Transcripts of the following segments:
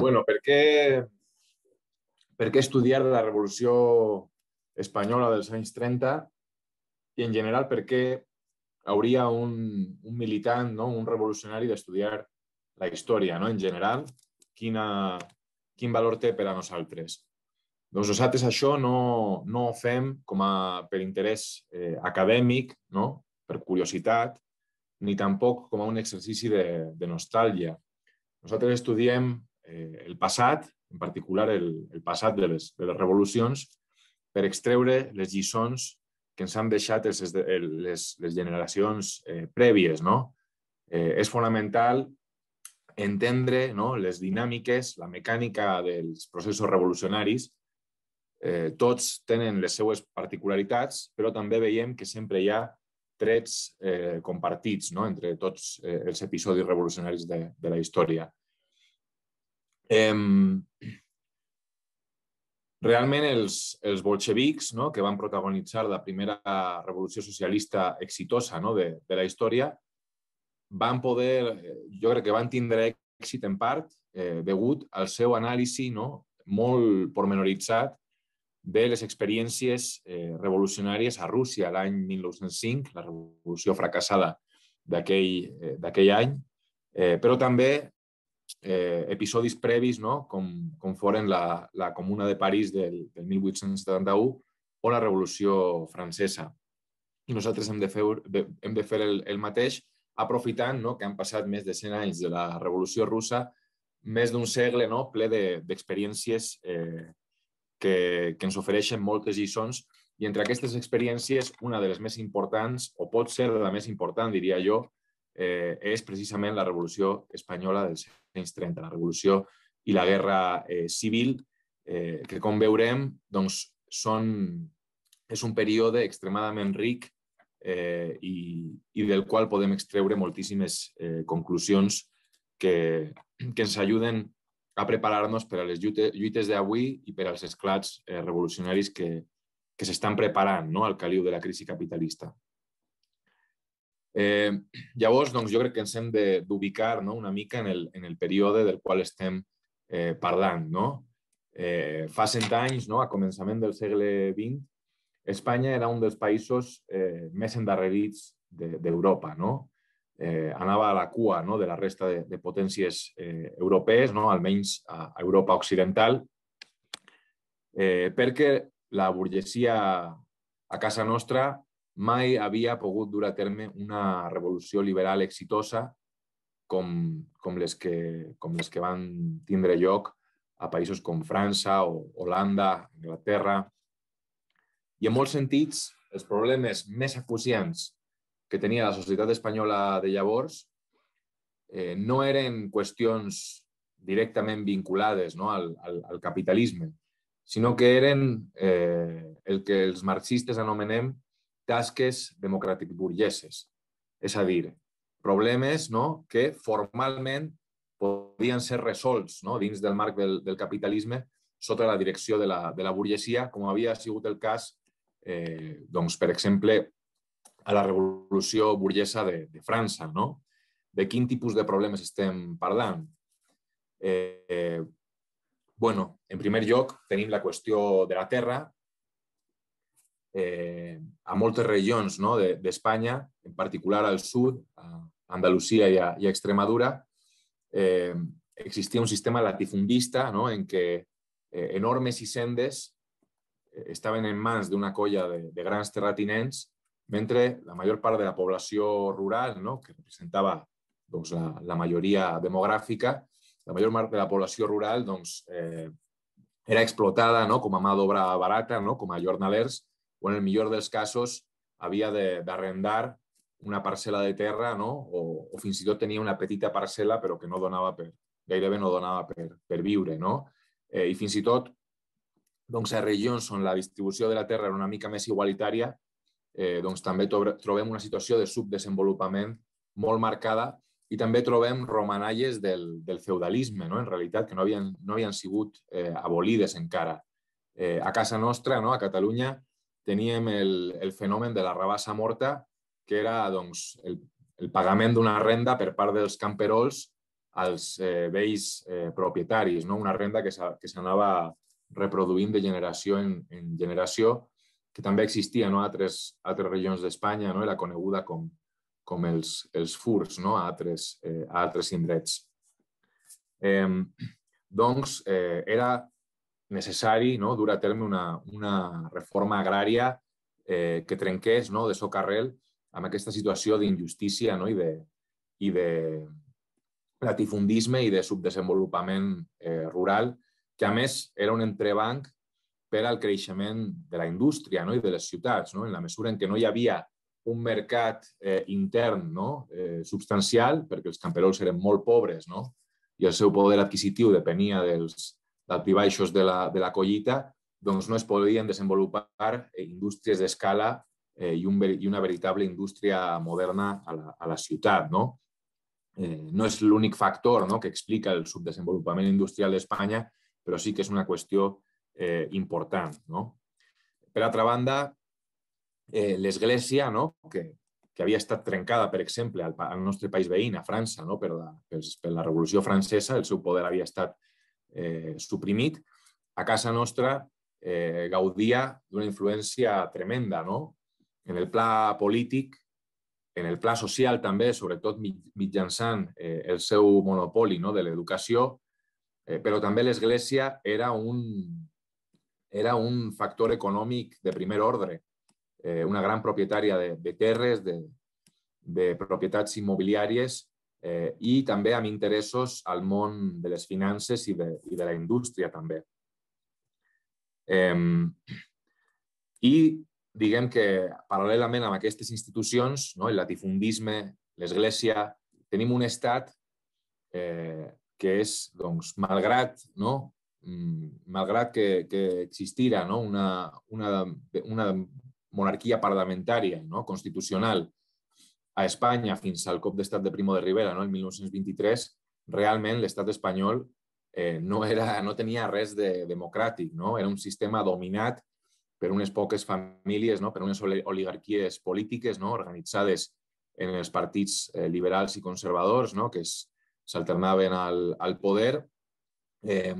Bueno, per què, per què estudiar la Revolució Espanyola dels anys 30 i, en general, per què hauria un, un militant, no? un revolucionari d'estudiar la història, no? en general, quina, quin valor té per a nosaltres. Doncs nosaltres això no, no ho fem com a, per interès eh, acadèmic, no? per curiositat, ni tampoc com a un exercici de, de nostàlgia. Nosaltres estudiem eh, el passat, en particular el, el passat de les, de les revolucions, per extreure les lliçons que ens han deixat els, les, les generacions eh, prèvies. No? Eh, és fonamental entendre no, les dinàmiques, la mecànica dels processos revolucionaris. Eh, tots tenen les seues particularitats, però també veiem que sempre hi ha trets eh, compartits no, entre tots eh, els episodis revolucionaris de, de la història. Eh, realment els, els bolxevics, no, que van protagonitzar la primera revolució socialista exitosa no, de, de la història, van poder, eh, jo crec que van tindre èxit en part eh, degut al seu anàlisi no, molt pormenoritzat de les experiències eh, revolucionàries a Rússia l'any 1905, la revolució fracassada d'aquell eh, any, eh, però també eh, episodis previs, no? com, com foren la, la Comuna de París del, del 1871 o la Revolució Francesa. I nosaltres hem de fer, hem de fer el, el mateix aprofitant no? que han passat més de 100 anys de la Revolució Russa, més d'un segle no? ple d'experiències de, eh, que, que ens ofereixen moltes lliçons i entre aquestes experiències, una de les més importants, o pot ser la més important, diria jo, eh, és precisament la Revolució Espanyola dels anys 30, la Revolució i la Guerra eh, Civil, eh, que com veurem doncs, són, és un període extremadament ric eh, i, i del qual podem extreure moltíssimes eh, conclusions que, que ens ajuden a preparar-nos per a les lluites d'avui i per als esclats eh, revolucionaris que, que s'estan preparant no? al caliu de la crisi capitalista. Eh, llavors, doncs, jo crec que ens hem d'ubicar no? una mica en el, en el període del qual estem eh, parlant. No? Eh, fa cent anys, no? a començament del segle XX, Espanya era un dels països eh, més endarrerits d'Europa. De, no? eh, anava a la cua no? de la resta de, de potències eh, europees, no? almenys a Europa Occidental, eh, perquè la burguesia a casa nostra mai havia pogut dur a terme una revolució liberal exitosa com, com, les, que, com les que van tindre lloc a països com França o Holanda, Anglaterra. I en molts sentits, els problemes més acuciants que tenia la societat espanyola de llavors eh, no eren qüestions directament vinculades no, al, al, al capitalisme, sinó que eren eh, el que els marxistes anomenem tasques democràtic burgueses, és a dir, problemes no, que formalment podien ser resolts no, dins del marc del, del capitalisme sota la direcció de la, de la burguesia, com havia sigut el cas, eh, doncs, per exemple, a la revolució burguesa de, de França. No? De quin tipus de problemes estem parlant? Eh, eh, bueno, en primer lloc, tenim la qüestió de la terra, eh, a moltes regions no, d'Espanya, de, en particular al sud, a Andalusia i a, i a Extremadura, eh, existia un sistema latifundista no, en què eh, enormes hisendes eh, estaven en mans d'una colla de, de grans terratinents, mentre la major part de la població rural, no, que representava doncs, la, la majoria demogràfica, la major part de la població rural doncs, eh, era explotada no, com a mà d'obra barata, no, com a jornalers, o en el millor dels casos havia d'arrendar una parcel·la de terra no? o, o fins i tot tenia una petita parcel·la però que no donava per, gairebé no donava per, per viure. No? Eh, I fins i tot doncs, a regions on la distribució de la terra era una mica més igualitària, eh, doncs, també trobem una situació de subdesenvolupament molt marcada i també trobem romanalles del, del feudalisme, no? en realitat, que no havien, no havien sigut eh, abolides encara. Eh, a casa nostra, no? a Catalunya, teníem el, el fenomen de la rabassa morta, que era doncs, el, el pagament d'una renda per part dels camperols als eh, vells eh, propietaris, no? una renda que s'anava reproduint de generació en, en generació, que també existia no? altres, altres regions d'Espanya, no? era coneguda com, com els, els furs no? a, altres, eh, a altres indrets. Eh, doncs eh, era necessari no, dur a terme una, una reforma agrària eh, que trenqués no, de soc arrel amb aquesta situació d'injustícia no, i, de, i de latifundisme i de subdesenvolupament eh, rural, que a més era un entrebanc per al creixement de la indústria no, i de les ciutats, no, en la mesura en què no hi havia un mercat eh, intern no, eh, substancial, perquè els camperols eren molt pobres no, i el seu poder adquisitiu depenia dels, d'altibaixos de, la, de la collita, doncs no es podien desenvolupar eh, indústries d'escala eh, i, un, i una veritable indústria moderna a la, a la ciutat. No, eh, no és l'únic factor no, que explica el subdesenvolupament industrial d'Espanya, però sí que és una qüestió eh, important. No? Per altra banda, eh, l'Església, no, que, que havia estat trencada, per exemple, al, al nostre país veïn, a França, no, per, la, per, per la Revolució Francesa, el seu poder havia estat eh, suprimit, a casa nostra eh, gaudia d'una influència tremenda, no? En el pla polític, en el pla social també, sobretot mitjançant eh, el seu monopoli no? de l'educació, eh, però també l'Església era un, era un factor econòmic de primer ordre, eh, una gran propietària de, de terres, de, de propietats immobiliàries, eh, i també amb interessos al món de les finances i de, i de la indústria també. Eh, I diguem que paral·lelament amb aquestes institucions, no, el latifundisme, l'Església, tenim un estat eh, que és, doncs, malgrat, no, mm, malgrat que, que existira no, una, una, una monarquia parlamentària no, constitucional, a Espanya fins al cop d'estat de Primo de Rivera, no? el 1923, realment l'estat espanyol eh, no, era, no tenia res de democràtic, no? era un sistema dominat per unes poques famílies, no? per unes oligarquies polítiques no? organitzades en els partits eh, liberals i conservadors no? que s'alternaven al, al poder, eh,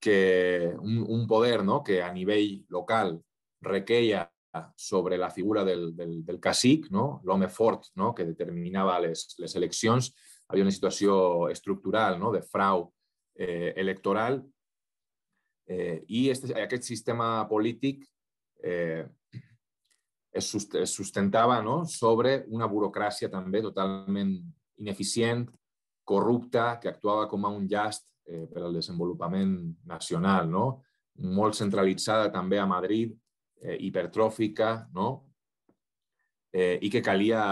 que un, un poder no? que a nivell local requeia sobre la figura del, del, del cacic, no? l'home fort no? que determinava les, les eleccions. Hi havia una situació estructural no? de frau eh, electoral eh, i este, aquest sistema polític eh, es, es sustentava no? sobre una burocràcia també totalment ineficient, corrupta, que actuava com a un llast eh, per al desenvolupament nacional, no? molt centralitzada també a Madrid, eh, hipertròfica, no? eh, i que calia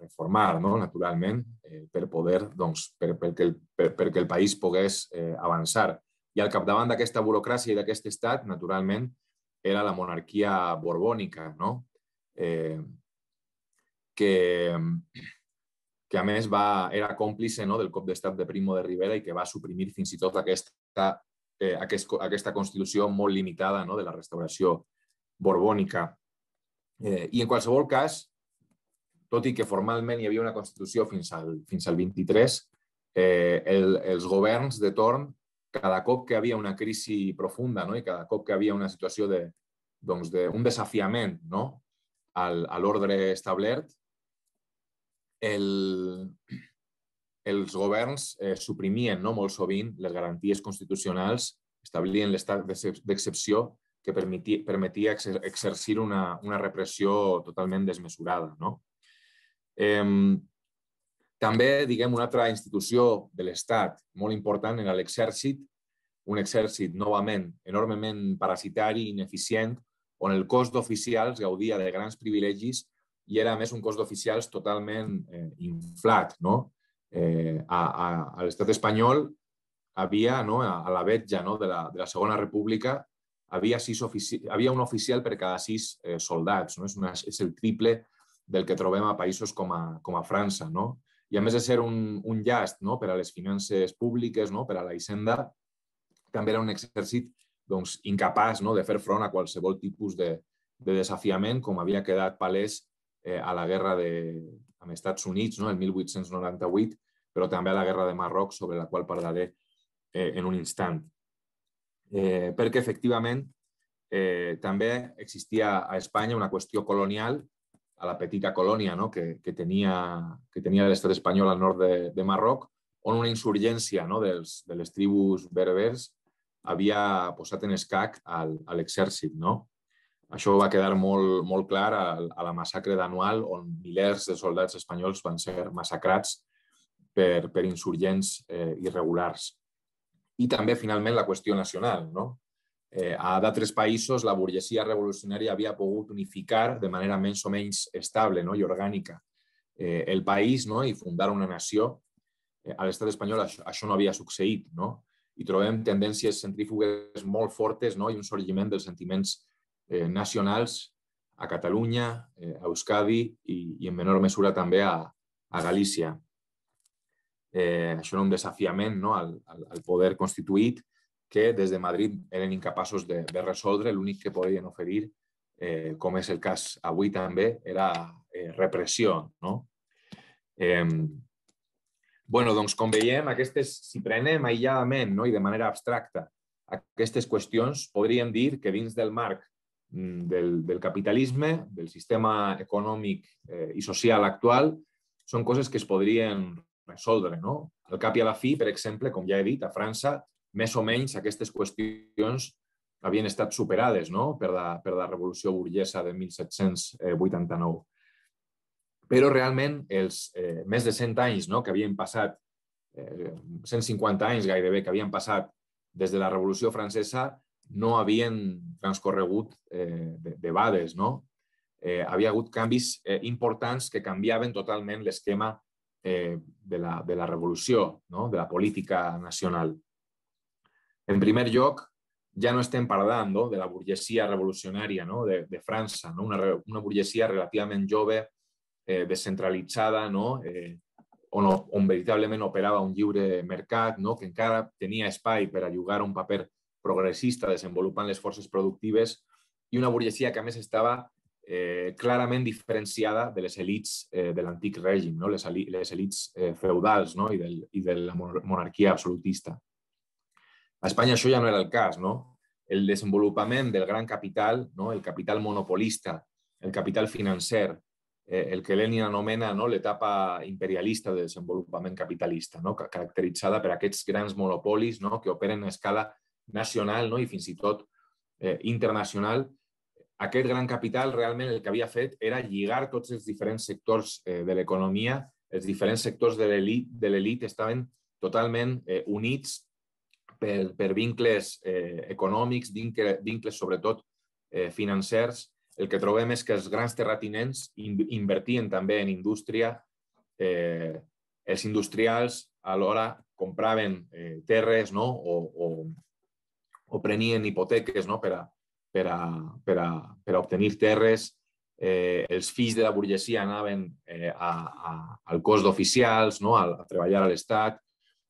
reformar, no? naturalment, eh, per poder, doncs, per, perquè, el, per, perquè el país pogués eh, avançar. I al capdavant d'aquesta burocràcia i d'aquest estat, naturalment, era la monarquia borbònica, no? eh, que, que a més va, era còmplice no? del cop d'estat de Primo de Rivera i que va suprimir fins i tot aquesta, eh, aquest, aquesta constitució molt limitada no? de la restauració borbònica. Eh, I en qualsevol cas, tot i que formalment hi havia una Constitució fins al, fins al 23, eh, el, els governs de torn, cada cop que havia una crisi profunda no? i cada cop que havia una situació de, doncs de, un desafiament no? Al, a l'ordre establert, el, els governs eh, suprimien no? molt sovint les garanties constitucionals, establien l'estat d'excepció que permetia, permetia exercir una, una repressió totalment desmesurada. No? Eh, també, diguem, una altra institució de l'Estat molt important era l'exèrcit, un exèrcit, novament, enormement parasitari, ineficient, on el cos d'oficials gaudia de grans privilegis i era, a més, un cos d'oficials totalment eh, inflat. No? Eh, a a, a l'estat espanyol havia, no, a, a la vetja no, de, la, de la Segona República, havia, sis ofici... havia un oficial per cada sis eh, soldats. No? És, una, és el triple del que trobem a països com a, com a França. No? I a més de ser un, un llast no? per a les finances públiques, no? per a la hisenda, també era un exèrcit doncs, incapaç no? de fer front a qualsevol tipus de, de desafiament, com havia quedat palès eh, a la guerra de, amb Estats Units, no? el 1898, però també a la guerra de Marroc, sobre la qual parlaré eh, en un instant eh, perquè efectivament eh, també existia a Espanya una qüestió colonial a la petita colònia no? que, que tenia, que tenia l'estat espanyol al nord de, de Marroc, on una insurgència no? Dels, de les tribus berbers havia posat en escac al, a l'exèrcit. No? Això va quedar molt, molt clar a, a la massacre d'anual, on milers de soldats espanyols van ser massacrats per, per insurgents eh, irregulars i també, finalment, la qüestió nacional. No? Eh, a d'altres països, la burguesia revolucionària havia pogut unificar de manera menys o menys estable no? i orgànica eh, el país no? i fundar una nació. Eh, a l'estat espanyol això, això no havia succeït. No? I trobem tendències centrífugues molt fortes no? i un sorgiment dels sentiments eh, nacionals a Catalunya, eh, a Euskadi i, i en menor mesura també a, a Galícia. Eh, això era un desafiament no? al, al poder constituït que des de Madrid eren incapaços de, de resoldre. L'únic que podien oferir, eh, com és el cas avui també, era eh, repressió. No? Eh, bueno, doncs, com veiem, aquestes, si prenem aïlladament no? i de manera abstracta aquestes qüestions, podríem dir que dins del marc mm, del, del capitalisme, del sistema econòmic eh, i social actual, són coses que es podrien resoldre. No? Al cap i a la fi, per exemple, com ja he dit, a França, més o menys aquestes qüestions havien estat superades no? per, la, per la revolució burguesa de 1789. Però realment els eh, més de 100 anys no? que havien passat, eh, 150 anys gairebé que havien passat des de la Revolució Francesa, no havien transcorregut eh, de, de bades. No? Eh, havia hagut canvis eh, importants que canviaven totalment l'esquema Eh, de, la, de, la, no? de la política nacional. En primer lloc, ya no estén parlant de la burguesía revolucionaria no? de, de una, burguesía relativamente relativament descentralizada, eh, no? eh, un libre mercado no? que tenía tenia para ayudar a un papel progresista, desenvolupant las fuerzas productives y una burguesía que a mes estaba eh, clarament diferenciada de les elites eh, de l'antic règim, no? les, les elites eh, feudals no? I, del, i de la monarquia absolutista. A Espanya això ja no era el cas. No? El desenvolupament del gran capital, no? el capital monopolista, el capital financer, eh, el que Lenin anomena no? l'etapa imperialista de desenvolupament capitalista, no? caracteritzada per aquests grans monopolis no? que operen a escala nacional no? i fins i tot eh, internacional, aquest gran capital realment el que havia fet era lligar tots els diferents sectors eh, de l'economia, els diferents sectors de l'elit estaven totalment eh, units per, per vincles eh, econòmics, vincles, vincles sobretot eh, financers. El que trobem és que els grans terratinents in, invertien també en indústria, eh, els industrials alhora compraven eh, terres no? o, o, o prenien hipoteques no? per, a, per a, per a, per a obtenir terres. Eh, els fills de la burgesia anaven eh, a, a, al cos d'oficials, no? a, a treballar a l'Estat.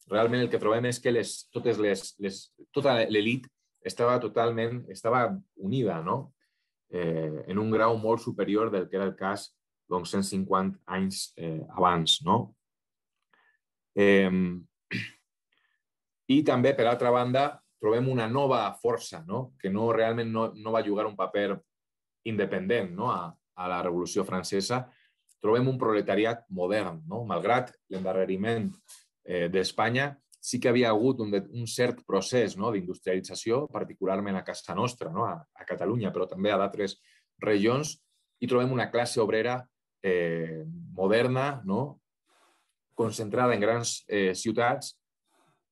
Realment el que trobem és que les, totes les, les, tota l'elit estava totalment estava unida no? eh, en un grau molt superior del que era el cas doncs, 150 anys eh, abans. No? Eh, I també, per altra banda, trobem una nova força no? que no, realment no, no va jugar un paper independent no? a, a la Revolució Francesa. Trobem un proletariat modern. No? Malgrat l'endarreriment eh, d'Espanya, sí que havia hagut un, un cert procés no? d'industrialització, particularment a casa nostra, no? a, a Catalunya, però també a d'altres regions, i trobem una classe obrera eh, moderna, no? concentrada en grans eh, ciutats,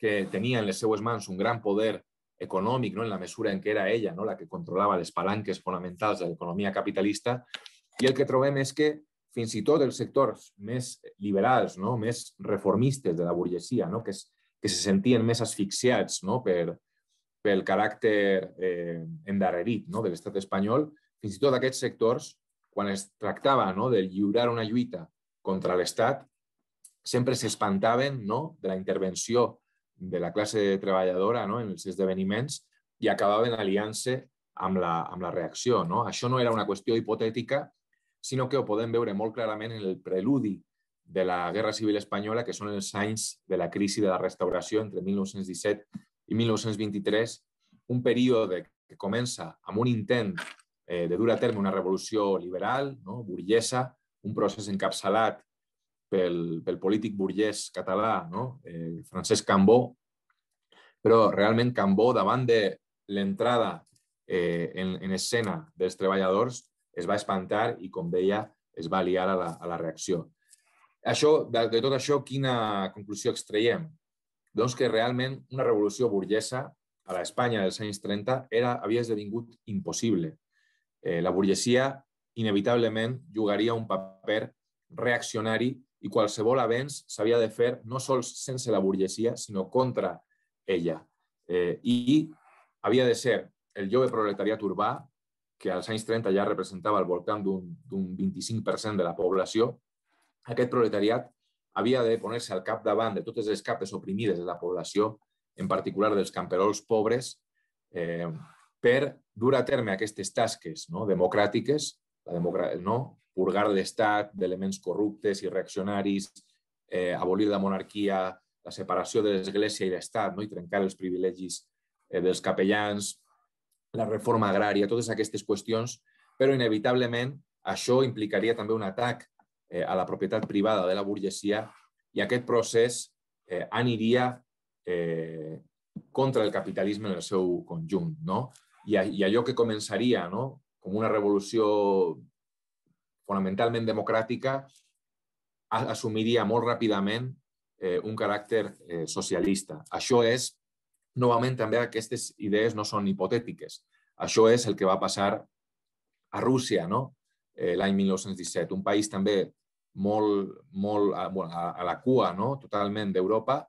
que en les seues mans un gran poder econòmic, no? en la mesura en què era ella no? la que controlava les palanques fonamentals de l'economia capitalista, i el que trobem és que fins i tot els sectors més liberals, no? més reformistes de la burguesia, no? que, es, que se sentien més asfixiats no? per, pel caràcter eh, endarrerit no? de l'estat espanyol, fins i tot aquests sectors, quan es tractava no? de lliurar una lluita contra l'Estat, sempre s'espantaven no? de la intervenció de la classe treballadora no? en els esdeveniments i acabaven aliant-se amb, la, amb la reacció. No? Això no era una qüestió hipotètica, sinó que ho podem veure molt clarament en el preludi de la Guerra Civil Espanyola, que són els anys de la crisi de la restauració entre 1917 i 1923, un període que comença amb un intent eh, de dur a terme una revolució liberal, no? burguesa, un procés encapçalat pel, pel polític burgès català, no? eh, Francesc Cambó, però realment Cambó, davant de l'entrada eh, en, en escena dels treballadors, es va espantar i, com deia, es va liar a la, a la reacció. Això, de, de tot això, quina conclusió extraiem? Doncs que realment una revolució burguesa a l'Espanya dels anys 30 era, havia esdevingut impossible. Eh, la burguesia inevitablement jugaria un paper reaccionari i qualsevol avenç s'havia de fer no sols sense la burguesia, sinó contra ella. Eh, I havia de ser el jove proletariat urbà, que als anys 30 ja representava al voltant d'un 25% de la població, aquest proletariat havia de poner-se al capdavant de totes les capes oprimides de la població, en particular dels camperols pobres, eh, per dur a terme aquestes tasques no, democràtiques, la democrà no, purgar l'estat d'elements corruptes i reaccionaris, eh, abolir la monarquia, la separació de l'Església i l'Estat no? i trencar els privilegis eh, dels capellans, la reforma agrària, totes aquestes qüestions, però inevitablement això implicaria també un atac eh, a la propietat privada de la burgesia i aquest procés eh, aniria eh, contra el capitalisme en el seu conjunt. No? I, I allò que començaria no? com una revolució fonamentalment democràtica assumiria molt ràpidament eh, un caràcter eh, socialista. Això és, novament, també aquestes idees no són hipotètiques. Això és el que va passar a Rússia no? eh, l'any 1917, un país també molt, molt a, a, a la cua no? totalment d'Europa,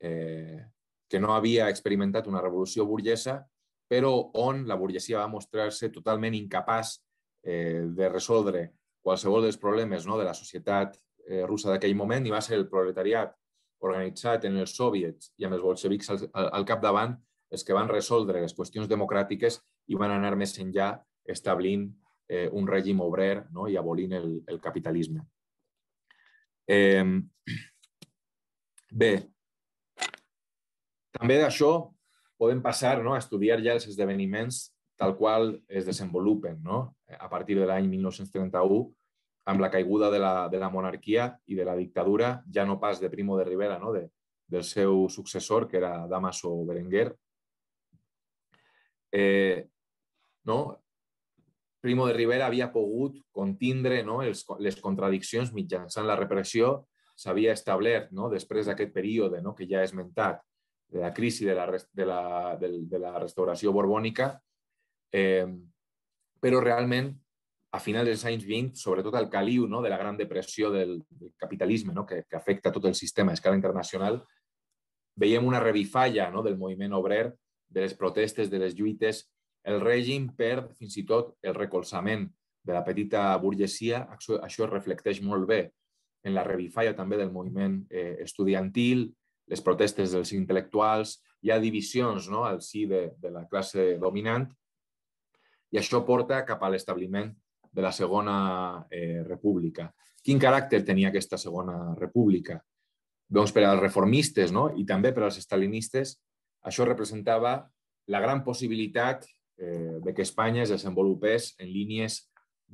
eh, que no havia experimentat una revolució burguesa, però on la burguesia va mostrar-se totalment incapaç eh, de resoldre qualsevol dels problemes no, de la societat eh, russa d'aquell moment i va ser el proletariat organitzat en els soviets i amb els bolxevics al, al capdavant els que van resoldre les qüestions democràtiques i van anar més enllà establint eh, un règim obrer no? i abolint el, el capitalisme. Eh, bé, també d'això podem passar no? a estudiar ja els esdeveniments tal qual es desenvolupen no? a partir de l'any 1931 amb la caiguda de la, de la monarquia i de la dictadura, ja no pas de Primo de Rivera, no? de, del seu successor, que era Damaso Berenguer. Eh, no? Primo de Rivera havia pogut contindre no? Els, les contradiccions mitjançant la repressió, s'havia establert no? després d'aquest període no? que ja he esmentat, de la crisi de la, de la, de, de la restauració borbònica, eh, però realment a finals dels anys 20, sobretot el caliu no, de la gran depressió del, del capitalisme no, que, que afecta tot el sistema a escala internacional, veiem una revifalla no, del moviment obrer, de les protestes, de les lluites. El règim perd fins i tot el recolzament de la petita burguesia. Això, això es reflecteix molt bé en la revifalla també del moviment eh, estudiantil, les protestes dels intel·lectuals, hi ha divisions no, al si de, de la classe dominant i això porta cap a l'establiment de la Segona eh, República. Quin caràcter tenia aquesta Segona República? Doncs per als reformistes no? i també per als estalinistes, això representava la gran possibilitat eh, de que Espanya es desenvolupés en línies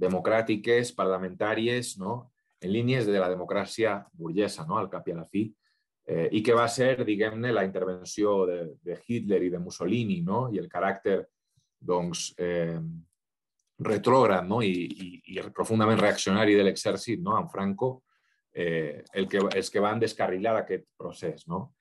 democràtiques, parlamentàries, no? en línies de la democràcia burguesa, no? al cap i a la fi, eh, i que va ser, diguem-ne, la intervenció de, de Hitler i de Mussolini no? i el caràcter doncs, eh, retrògrad no? y, y, y profundament reaccionari de l'exèrcit, no? en Franco, eh, el que, els que van descarrilar aquest procés. No?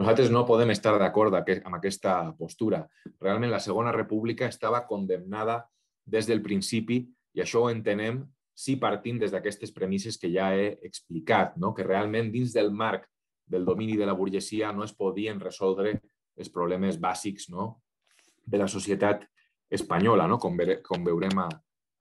Nosaltres no podem estar d'acord amb aquesta postura. Realment la Segona República estava condemnada des del principi i això ho entenem si partim des d'aquestes premisses que ja he explicat, no? que realment dins del marc del domini de la burguesia no es podien resoldre els problemes bàsics no? de la societat espanyola, no? com, ve, com veurem a,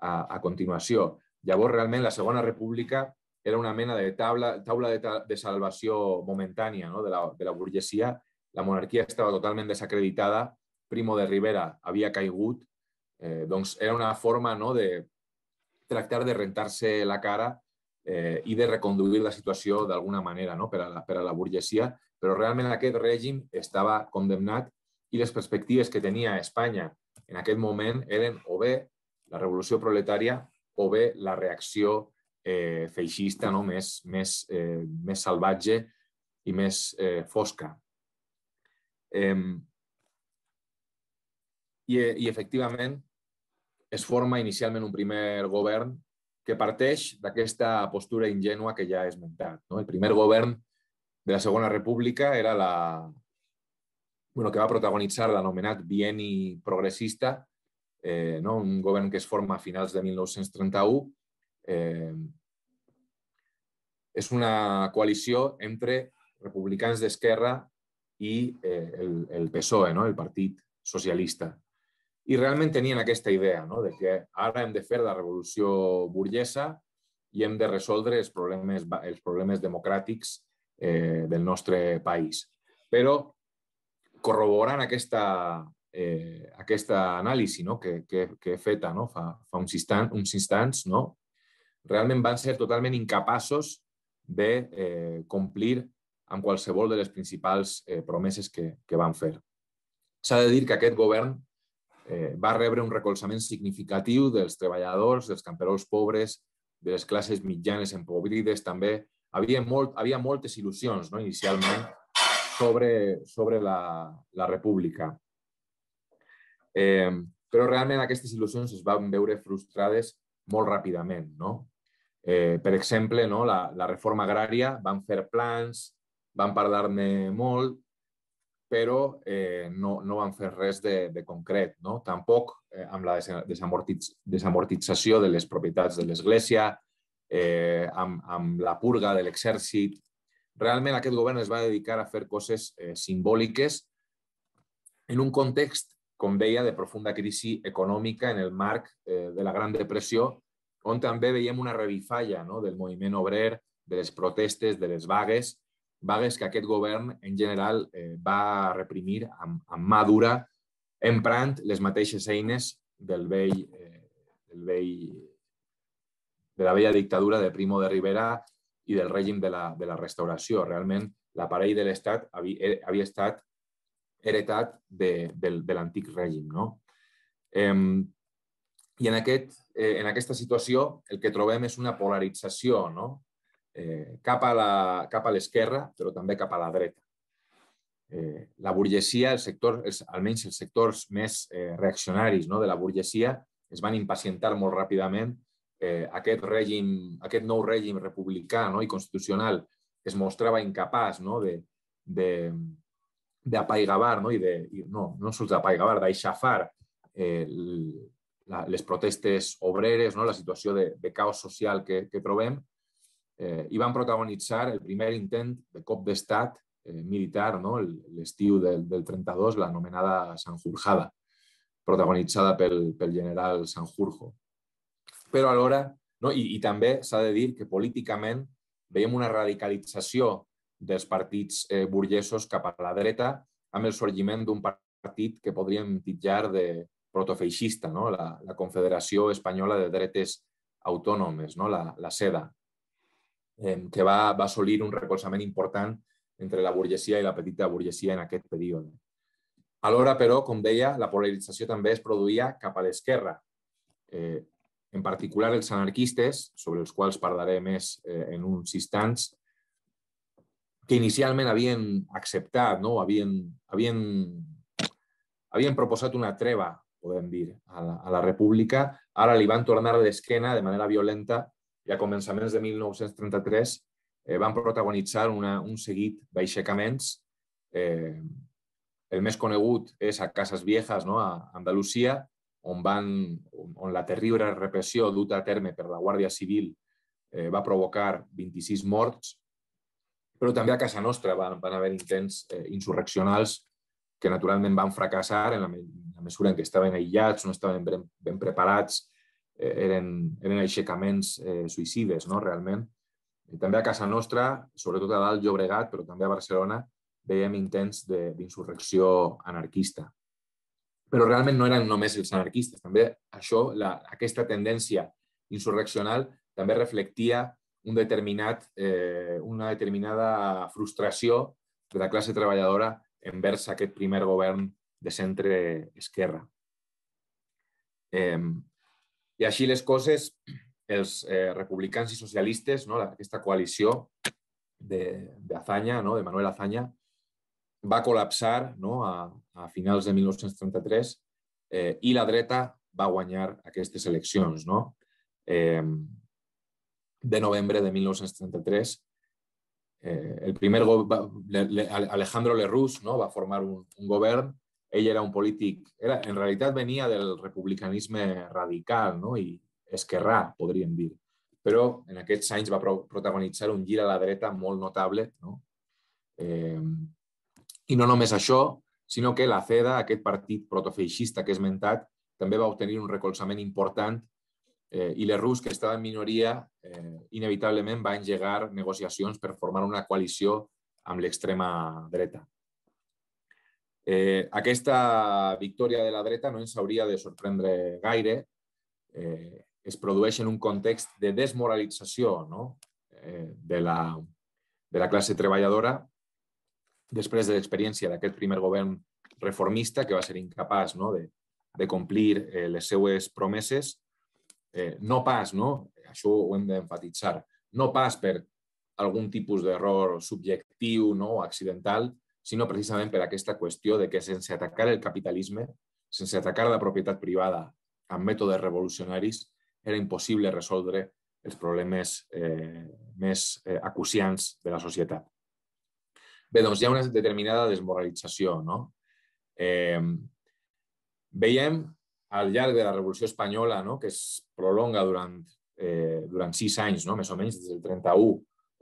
a, a continuació. Llavors, realment, la Segona República era una mena de taula, taula de, de salvació momentània no? de, la, de la burguesia. La monarquia estava totalment desacreditada, Primo de Rivera havia caigut, eh, doncs era una forma no, de tractar de rentar-se la cara eh, i de reconduir la situació d'alguna manera no? per, a la, per a la burguesia. però realment aquest règim estava condemnat i les perspectives que tenia Espanya en aquest moment eren o bé la revolució proletària o bé la reacció eh, feixista no? més, més, eh, més salvatge i més eh, fosca. Eh, i, I, efectivament, es forma inicialment un primer govern que parteix d'aquesta postura ingenua que ja he esmentat. No? El primer govern de la Segona República era la, bueno, que va protagonitzar l'anomenat bieni progressista, eh, no? un govern que es forma a finals de 1931. Eh, és una coalició entre republicans d'esquerra i eh, el, el PSOE, no? el Partit Socialista. I realment tenien aquesta idea no? de que ara hem de fer la revolució burguesa i hem de resoldre els problemes, els problemes democràtics eh, del nostre país. Però corroboren aquesta, eh, aquesta anàlisi no? que, que, que he feta no? fa, fa uns, instant, uns instants, no? realment van ser totalment incapaços de eh, complir amb qualsevol de les principals eh, promeses que, que van fer. S'ha de dir que aquest govern eh, va rebre un recolzament significatiu dels treballadors, dels camperols pobres, de les classes mitjanes empobrides, també. Havia, molt, havia moltes il·lusions no? inicialment sobre, sobre la, la república. Eh, però realment aquestes il·lusions es van veure frustrades molt ràpidament. No? Eh, per exemple, no? la, la reforma agrària, van fer plans, van parlar-ne molt, però eh, no, no van fer res de, de concret. No? Tampoc eh, amb la desamortitz, desamortització de les propietats de l'Església, eh, amb, amb la purga de l'exèrcit, Realment aquest govern es va dedicar a fer coses eh, simbòliques en un context, com deia, de profunda crisi econòmica en el marc eh, de la Gran Depressió, on també veiem una revifalla no? del moviment obrer, de les protestes, de les vagues, vagues que aquest govern en general eh, va reprimir amb, amb mà dura, emprant les mateixes eines del vell, del vell, de la vella dictadura de Primo de Rivera i del règim de la, de la restauració. Realment, l'aparell de l'Estat havia, eh, havia estat heretat de, de, de l'antic règim. No? Eh, I en, aquest, eh, en aquesta situació el que trobem és una polarització no? eh, cap a l'esquerra, però també cap a la dreta. Eh, la burguesia, el sector, els, almenys els sectors més eh, reaccionaris no? de la burguesia, es van impacientar molt ràpidament eh, aquest, règim, aquest nou règim republicà no, i constitucional es mostrava incapaç no, de, de, d'apaigavar no, i de, i, no, no sols d'apaigavar, d'aixafar eh, les protestes obreres, no, la situació de, de caos social que, que trobem, eh, i van protagonitzar el primer intent de cop d'estat eh, militar, no, l'estiu del, del 32, l'anomenada Sanjurjada, protagonitzada pel, pel general Sanjurjo però alhora, no? i, i també s'ha de dir que políticament veiem una radicalització dels partits eh, burgesos cap a la dreta amb el sorgiment d'un partit que podríem titllar de protofeixista, no? la, la Confederació Espanyola de Dretes Autònomes, no? la, la SEDA, eh, que va, va assolir un recolzament important entre la burguesia i la petita burguesia en aquest període. Alhora, però, com deia, la polarització també es produïa cap a l'esquerra, eh, en particular els anarquistes, sobre els quals parlaré més eh, en uns instants, que inicialment havien acceptat, no? havien, havien, havien proposat una treva, podem dir, a la, a la República, ara li van tornar l'esquena de manera violenta i a començaments de 1933 eh, van protagonitzar una, un seguit d'aixecaments. Eh, el més conegut és a Casas Viejas, no? a Andalusia, on, van, on la terrible repressió duta a terme per la Guàrdia Civil eh, va provocar 26 morts, però també a casa nostra van, van haver intents eh, insurreccionals que naturalment van fracassar en la, en la mesura en què estaven aïllats, no estaven ben, ben preparats, eh, eren, eren aixecaments eh, suïcides, no?, realment. I també a casa nostra, sobretot a dalt Llobregat, però també a Barcelona, veiem intents d'insurrecció anarquista però realment no eren només els anarquistes. També això, la, aquesta tendència insurreccional també reflectia un determinat, eh, una determinada frustració de la classe treballadora envers aquest primer govern de centre esquerra. Eh, I així les coses, els eh, republicans i socialistes, no, aquesta coalició d'Azanya, no, de Manuel Azanya, va col·lapsar no? a, a finals de 1933 eh, i la dreta va guanyar aquestes eleccions. No? Eh, de novembre de 1933, eh, el primer Alejandro Lerroux no? va formar un, un govern. Ell era un polític, era, en realitat venia del republicanisme radical no? i esquerrà, podríem dir. Però en aquests anys va protagonitzar un gir a la dreta molt notable, no? eh, i no només això, sinó que la CEDA, aquest partit protofeixista que he esmentat, també va obtenir un recolzament important eh, i les rus, que estava en minoria, eh, inevitablement va engegar negociacions per formar una coalició amb l'extrema dreta. Eh, aquesta victòria de la dreta no ens hauria de sorprendre gaire. Eh, es produeix en un context de desmoralització no? eh, de, la, de la classe treballadora després de l'experiència d'aquest primer govern reformista que va ser incapaç no, de, de complir eh, les seues promeses, eh, no pas, no? això ho hem d'enfatitzar, no pas per algun tipus d'error subjectiu no, o accidental, sinó precisament per aquesta qüestió de que sense atacar el capitalisme, sense atacar la propietat privada amb mètodes revolucionaris, era impossible resoldre els problemes eh, més eh, acuciants de la societat. Bé, doncs hi ha una determinada desmoralització, no? veiem al llarg de la Revolució Espanyola, no? que es prolonga durant, eh, durant sis anys, no? més o menys, des del 31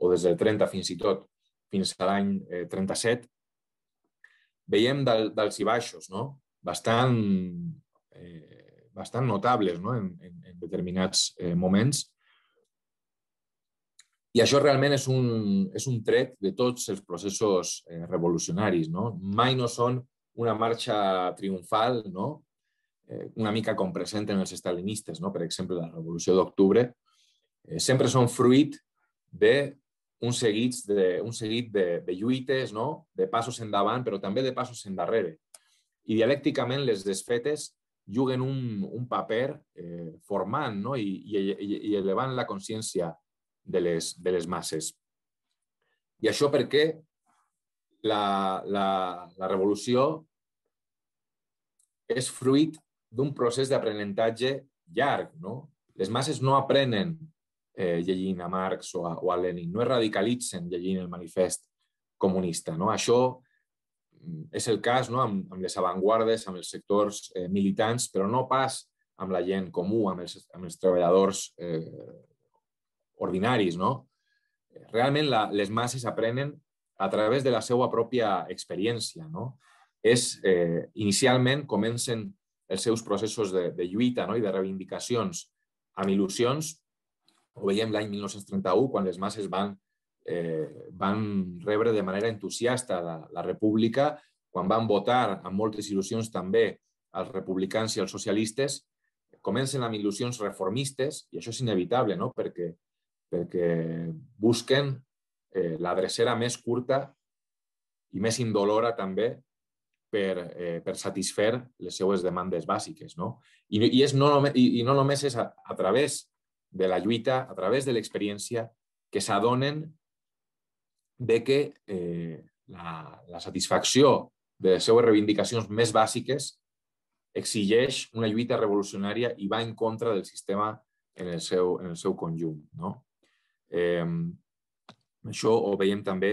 o des del 30 fins i tot, fins a l'any eh, 37, veiem dels i baixos, no? bastant, eh, bastant notables no? en, en, en determinats eh, moments, i això realment és un, és un tret de tots els processos eh, revolucionaris. No? Mai no són una marxa triomfal, no? eh, una mica com presenten els estalinistes, no? per exemple, la Revolució d'Octubre, eh, sempre són fruit de un seguit, de, un seguit de, de lluites, no? de passos endavant, però també de passos endarrere. I dialècticament les desfetes juguen un, un paper eh, formant no? I, i, i elevant la consciència de les, de les masses. I això perquè la, la, la revolució és fruit d'un procés d'aprenentatge llarg. No? Les masses no aprenen eh, llegint a Marx o a, o a Lenin, no es radicalitzen llegint el manifest comunista. No? Això mm, és el cas no? amb, amb les avantguardes, amb els sectors eh, militants, però no pas amb la gent comú, amb els, amb els treballadors eh, ordinaris, no? Realment la, les masses aprenen a través de la seva pròpia experiència, no? És, eh, inicialment comencen els seus processos de, de lluita no? i de reivindicacions amb il·lusions. Ho veiem l'any 1931, quan les masses van, eh, van rebre de manera entusiasta la, la república, quan van votar amb moltes il·lusions també els republicans i els socialistes, comencen amb il·lusions reformistes, i això és inevitable, no? perquè perquè busquen eh, la drecera més curta i més indolora també per, eh, per satisfer les seues demandes bàsiques. No? I, i, és no només, i, i no només és a, a través de la lluita, a través de l'experiència, que s'adonen de que eh, la, la satisfacció de les seues reivindicacions més bàsiques exigeix una lluita revolucionària i va en contra del sistema en el seu, en el seu conjunt. No? Eh, això ho veiem també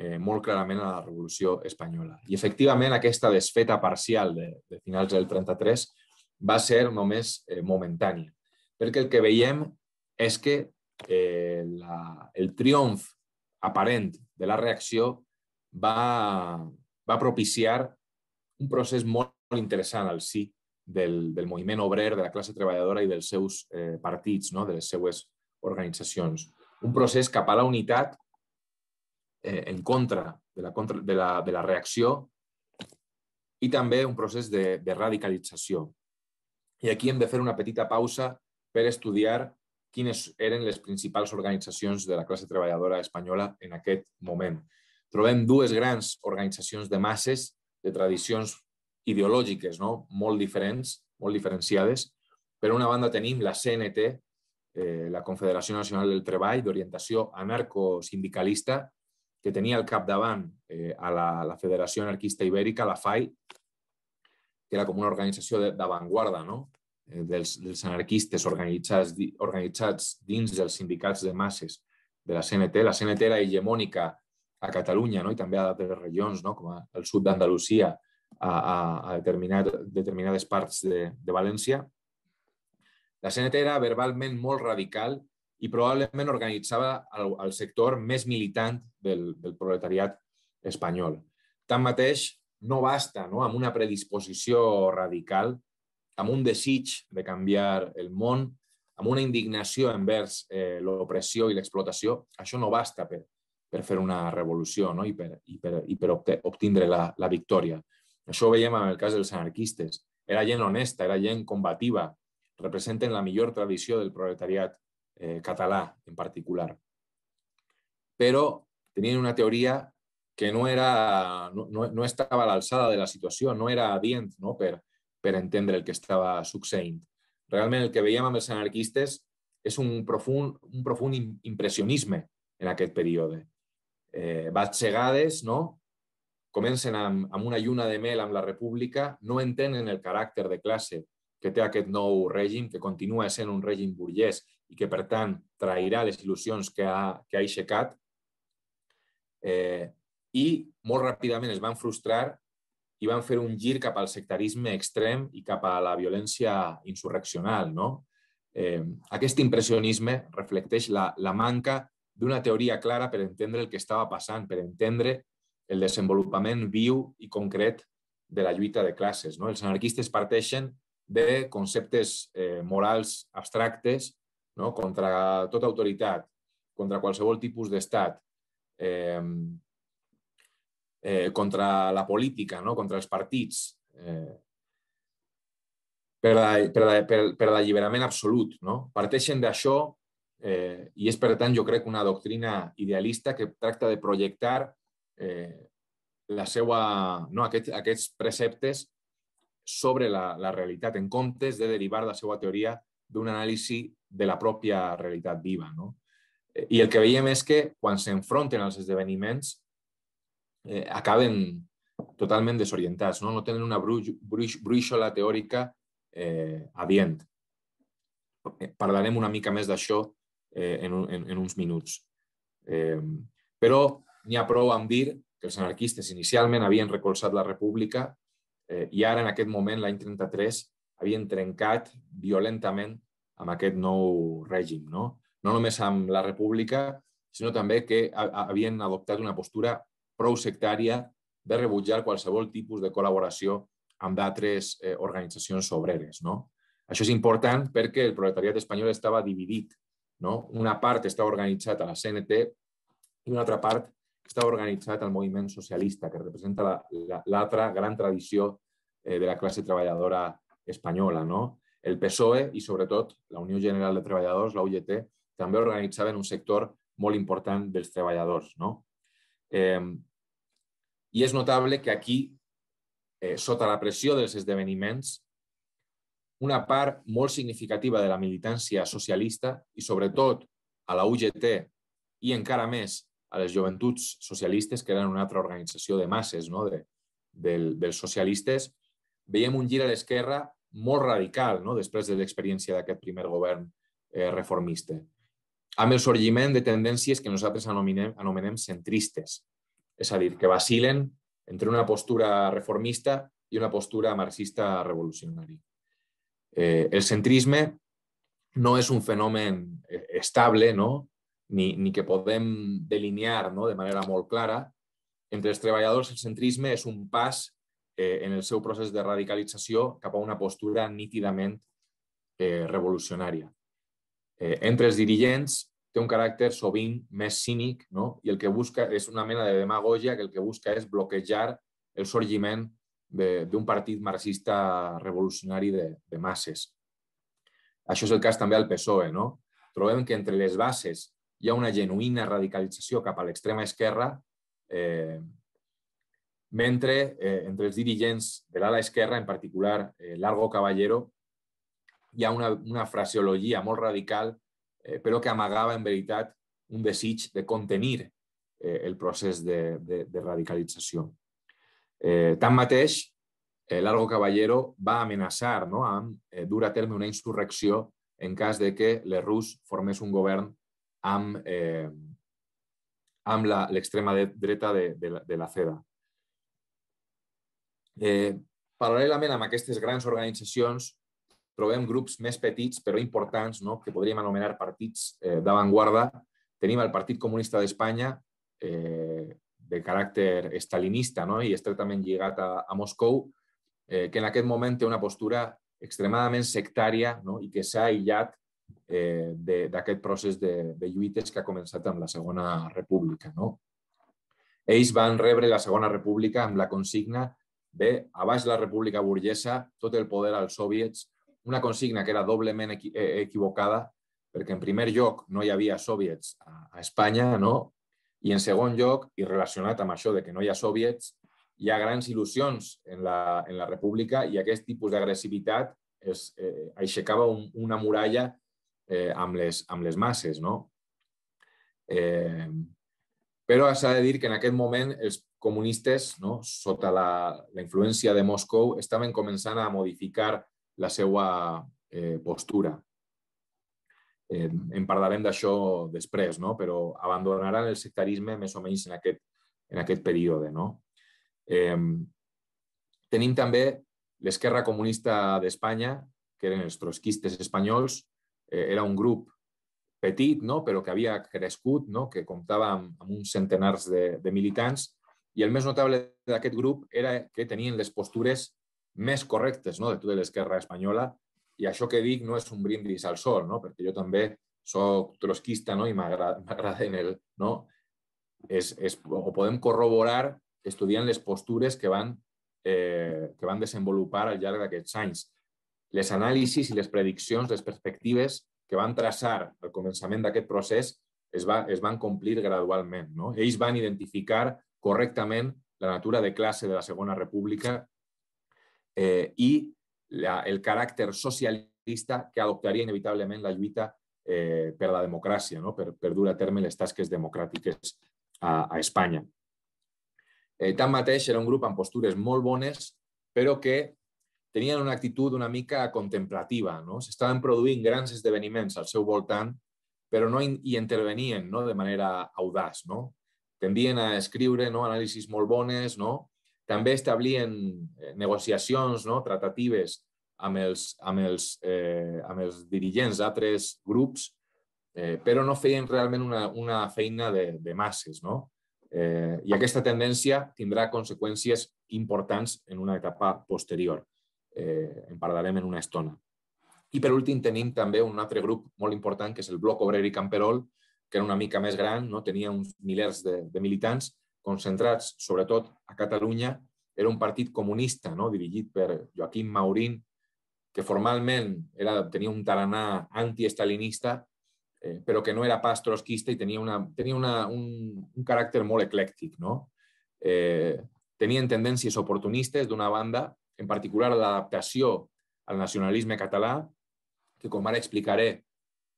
eh, molt clarament a la Revolució Espanyola. I, efectivament, aquesta desfeta parcial de, de finals del 33 va ser només eh, momentània, perquè el que veiem és que eh, la, el triomf aparent de la reacció va, va propiciar un procés molt interessant al sí del, del moviment obrer, de la classe treballadora i dels seus eh, partits, no? de les seues organitzacions un procés cap a la unitat eh, en contra de la, contra, de, la, de la reacció i també un procés de, de radicalització. I aquí hem de fer una petita pausa per estudiar quines eren les principals organitzacions de la classe treballadora espanyola en aquest moment. Trobem dues grans organitzacions de masses de tradicions ideològiques no? molt diferents, molt diferenciades. Per una banda tenim la CNT, eh, la Confederació Nacional del Treball d'orientació anarcosindicalista que tenia al capdavant eh, a la, la Federació Anarquista Ibèrica, la FAI, que era com una organització d'avantguarda no? eh, dels, dels anarquistes organitzats, organitzats dins dels sindicats de masses de la CNT. La CNT era hegemònica a Catalunya no? i també a d'altres regions, no? com al sud d'Andalusia, a, a, a determinat, determinades parts de, de València, la CNT era verbalment molt radical i probablement organitzava el, el sector més militant del, del proletariat espanyol. Tanmateix, no basta no? amb una predisposició radical, amb un desig de canviar el món, amb una indignació envers eh, l'opressió i l'explotació, això no basta per, per fer una revolució no? i per, i per, i per obtindre la, la victòria. Això ho veiem en el cas dels anarquistes. Era gent honesta, era gent combativa, representen la mayor tradición del proletariat eh, catalán en particular. Pero tenían una teoría que no, era, no, no, no de la situación, no era adient no? pero per entender el que estaba succeint. Realmente el que veíamos los los anarquistas es un profundo un en aquel periodo. Eh, no? comencen a una ayuna de mel la república, no entienden el carácter de clase, que té aquest nou règim, que continua sent un règim burgès i que, per tant, trairà les il·lusions que ha, que ha aixecat. Eh, I molt ràpidament es van frustrar i van fer un gir cap al sectarisme extrem i cap a la violència insurreccional. No? Eh, aquest impressionisme reflecteix la, la manca d'una teoria clara per entendre el que estava passant, per entendre el desenvolupament viu i concret de la lluita de classes. No? Els anarquistes parteixen de conceptes eh, morals abstractes no? contra tota autoritat, contra qualsevol tipus d'estat, eh, eh, contra la política, no? contra els partits, eh, per, a, per, la, per, la absolut. No? Parteixen d'això eh, i és, per tant, jo crec, una doctrina idealista que tracta de projectar eh, la seva, no, aquest, aquests preceptes sobre la, la realitat, en comptes de derivar la seva teoria d'un anàlisi de la pròpia realitat viva. No? Eh, I el que veiem és que quan s'enfronten als esdeveniments eh, acaben totalment desorientats, no, no tenen una bruixola teòrica eh, adient. Eh, parlarem una mica més d'això eh, en, en, en uns minuts. Eh, però n'hi ha prou amb dir que els anarquistes inicialment havien recolzat la república eh, i ara en aquest moment, l'any 33, havien trencat violentament amb aquest nou règim, no? no només amb la república, sinó també que havien adoptat una postura prou sectària de rebutjar qualsevol tipus de col·laboració amb d'altres eh, organitzacions obreres. No? Això és important perquè el proletariat espanyol estava dividit. No? Una part estava organitzat a la CNT i una altra part està organitzat el moviment socialista, que representa l'altra la, la, gran tradició eh, de la classe treballadora espanyola. No? El PSOE i, sobretot, la Unió General de Treballadors, la UGT, també organitzaven un sector molt important dels treballadors. No? Eh, I és notable que aquí, eh, sota la pressió dels esdeveniments, una part molt significativa de la militància socialista i, sobretot, a la UGT i encara més a les joventuts socialistes, que eren una altra organització de masses no? de, del, dels socialistes, veiem un gir a l'esquerra molt radical no? després de l'experiència d'aquest primer govern eh, reformista, amb el sorgiment de tendències que nosaltres anomenem, anomenem centristes, és a dir, que vacilen entre una postura reformista i una postura marxista revolucionària. Eh, el centrisme no és un fenomen eh, estable, no? ni, ni que podem delinear no? de manera molt clara. Entre els treballadors, el centrisme és un pas eh, en el seu procés de radicalització cap a una postura nítidament eh, revolucionària. Eh, entre els dirigents té un caràcter sovint més cínic no? i el que busca és una mena de demagogia que el que busca és bloquejar el sorgiment d'un partit marxista revolucionari de, de masses. Això és el cas també al PSOE. No? Trobem que entre les bases hi ha una genuïna radicalització cap a l'extrema esquerra, eh, mentre eh, entre els dirigents de l'ala esquerra, en particular eh, Largo Caballero, hi ha una, una fraseologia molt radical, eh, però que amagava en veritat un desig de contenir eh, el procés de, de, de radicalització. Eh, tanmateix, eh, Largo Caballero va amenaçar no, amb eh, dur a terme una insurrecció en cas de que l'Errus formés un govern amb, eh, amb l'extrema dreta de, de, la, de la CEDA. Eh, paral·lelament amb aquestes grans organitzacions, trobem grups més petits però importants, no? que podríem anomenar partits eh, d'avantguarda. Tenim el Partit Comunista d'Espanya, eh, de caràcter estalinista no? i estretament lligat a, a Moscou, eh, que en aquest moment té una postura extremadament sectària no? i que s'ha aïllat eh, d'aquest procés de, de lluites que ha començat amb la Segona República. No? Ells van rebre la Segona República amb la consigna de abaix baix la República Burguesa, tot el poder als soviets, una consigna que era doblement equi eh, equivocada, perquè en primer lloc no hi havia soviets a, a Espanya, no? i en segon lloc, i relacionat amb això de que no hi ha soviets, hi ha grans il·lusions en la, en la república i aquest tipus d'agressivitat eh, aixecava un, una muralla eh, amb, les, amb les masses. No? Eh, però s'ha de dir que en aquest moment els comunistes, no, sota la, la influència de Moscou, estaven començant a modificar la seva eh, postura. Eh, en parlarem d'això després, no? però abandonaran el sectarisme més o menys en aquest, en aquest període. No? Eh, tenim també l'esquerra comunista d'Espanya, que eren els trotskistes espanyols, eh, era un grup petit, no? però que havia crescut, no? que comptava amb, amb uns centenars de, de militants, i el més notable d'aquest grup era que tenien les postures més correctes no? de tota l'esquerra espanyola, i això que dic no és un brindis al sol, no? perquè jo també soc trotskista no? i m'agrada en el... No? És, és, o podem corroborar estudiant les postures que van, eh, que van desenvolupar al llarg d'aquests anys les anàlisis i les prediccions, les perspectives que van traçar al començament d'aquest procés es, va, es van complir gradualment. No? Ells van identificar correctament la natura de classe de la Segona República eh, i la, el caràcter socialista que adoptaria inevitablement la lluita eh, per la democràcia, no? per, per dur a terme les tasques democràtiques a, a Espanya. Eh, tanmateix, era un grup amb postures molt bones, però que tenien una actitud una mica contemplativa. No? S'estaven produint grans esdeveniments al seu voltant, però no hi intervenien no? de manera audaç. No? Tendien a escriure no? anàlisis molt bones, no? també establien eh, negociacions, no? tratatives amb els, amb els, eh, amb els dirigents d'altres grups, eh, però no feien realment una, una feina de, de masses. No? Eh, I aquesta tendència tindrà conseqüències importants en una etapa posterior eh, en parlarem en una estona. I per últim tenim també un altre grup molt important que és el Bloc Obrer i Camperol, que era una mica més gran, no? tenia uns milers de, de militants concentrats sobretot a Catalunya. Era un partit comunista no? dirigit per Joaquim Maurín, que formalment era, tenia un taranà antiestalinista, eh, però que no era pas trotskista i tenia, una, tenia una, un, un caràcter molt eclèctic. No? Eh, tenien tendències oportunistes d'una banda en particular l'adaptació al nacionalisme català, que com ara explicaré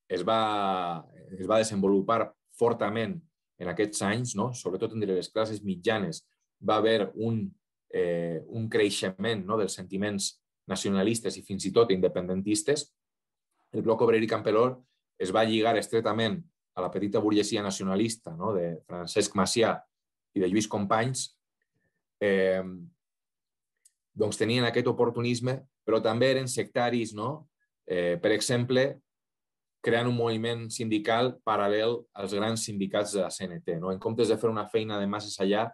es va, es va desenvolupar fortament en aquests anys, no? sobretot entre les classes mitjanes, va haver un, eh, un creixement no? dels sentiments nacionalistes i fins i tot independentistes, el bloc obrer i campelor es va lligar estretament a la petita burguesia nacionalista no? de Francesc Macià i de Lluís Companys, eh, doncs tenien aquest oportunisme, però també eren sectaris, no? Eh, per exemple, creant un moviment sindical paral·lel als grans sindicats de la CNT. No? En comptes de fer una feina de masses allà,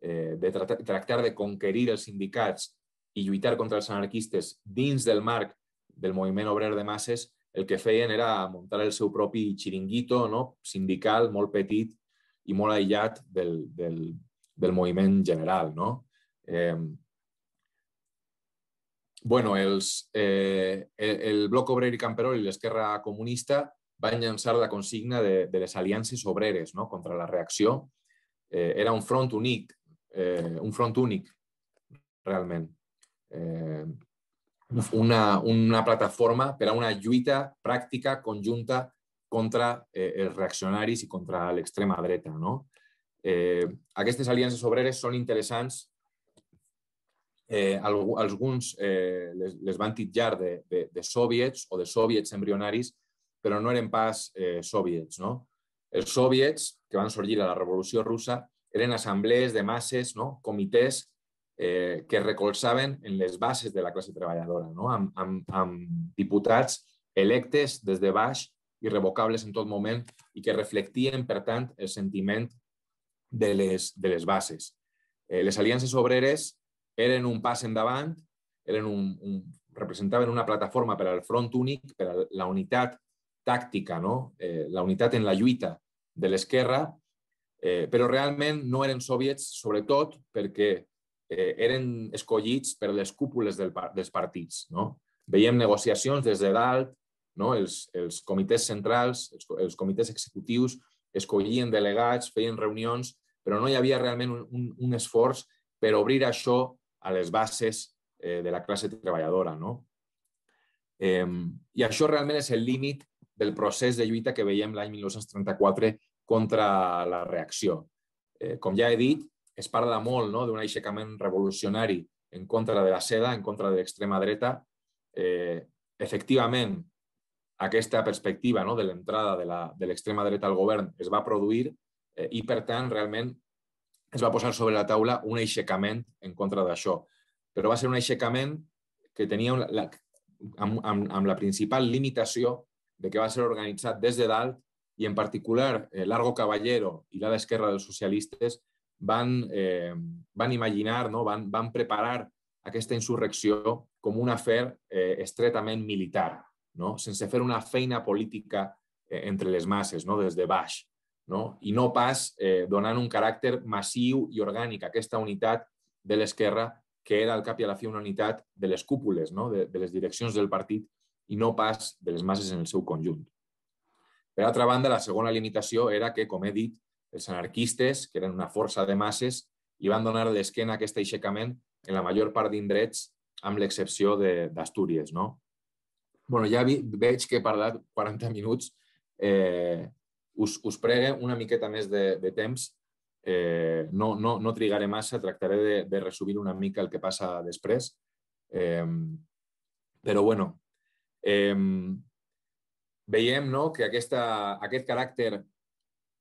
eh, de tra tractar de conquerir els sindicats i lluitar contra els anarquistes dins del marc del moviment obrer de masses, el que feien era muntar el seu propi xiringuito no? sindical molt petit i molt aïllat del, del, del moviment general. No? Eh, bueno, els, eh, el, el Bloc Obrer i Camperol i l'Esquerra Comunista van llançar la consigna de, de les aliances obreres no? contra la reacció. Eh, era un front únic, eh, un front únic, realment. Eh, una, una plataforma per a una lluita pràctica conjunta contra eh, els reaccionaris i contra l'extrema dreta. No? Eh, aquestes aliances obreres són interessants eh, alguns eh, les, les van titllar de, de, de soviets o de soviets embrionaris, però no eren pas eh, soviets. No? Els soviets, que van sorgir a la Revolució Russa, eren assemblees de masses, no? comitès eh, que recolzaven en les bases de la classe treballadora, no? amb, amb, amb diputats electes des de baix, irrevocables en tot moment, i que reflectien, per tant, el sentiment de les, de les bases. Eh, les aliances obreres eren un pas endavant, eren un, un, representaven una plataforma per al front únic, per a la unitat tàctica, no? eh, la unitat en la lluita de l'esquerra, eh, però realment no eren soviets, sobretot perquè eh, eren escollits per les cúpules del, dels partits. No? Veiem negociacions des de dalt, no? els, els comitès centrals, els, els comitès executius, escollien delegats, feien reunions, però no hi havia realment un, un, un esforç per obrir això a les bases eh, de la classe treballadora. No? Eh, I això realment és el límit del procés de lluita que veiem l'any 1934 contra la reacció. Eh, com ja he dit, es parla molt no? d'un aixecament revolucionari en contra de la seda, en contra de l'extrema dreta. Eh, efectivament, aquesta perspectiva no? de l'entrada de l'extrema dreta al govern es va produir eh, i, per tant, realment es va posar sobre la taula un aixecament en contra d'això. Però va ser un aixecament que tenia la, amb, amb, amb la principal limitació de que va ser organitzat des de dalt i en particular eh, Largo Caballero i la d'Esquerra dels socialistes van, eh, van imaginar, no? van, van preparar aquesta insurrecció com un afer eh, estretament militar, no? sense fer una feina política eh, entre les masses, no? des de baix no? i no pas eh, donant un caràcter massiu i orgànic a aquesta unitat de l'esquerra que era al cap i a la fi una unitat de les cúpules, no? de, de les direccions del partit i no pas de les masses en el seu conjunt. Per altra banda, la segona limitació era que, com he dit, els anarquistes, que eren una força de masses, li van donar l'esquena a aquest aixecament en la major part d'indrets, amb l'excepció d'Astúries. No? bueno, ja vi, veig que he parlat 40 minuts. Eh, us, us pregue una miqueta més de, de temps. Eh, no, no, no trigaré massa, tractaré de, de resumir una mica el que passa després. Eh, però, bueno, eh, veiem no, que aquesta, aquest caràcter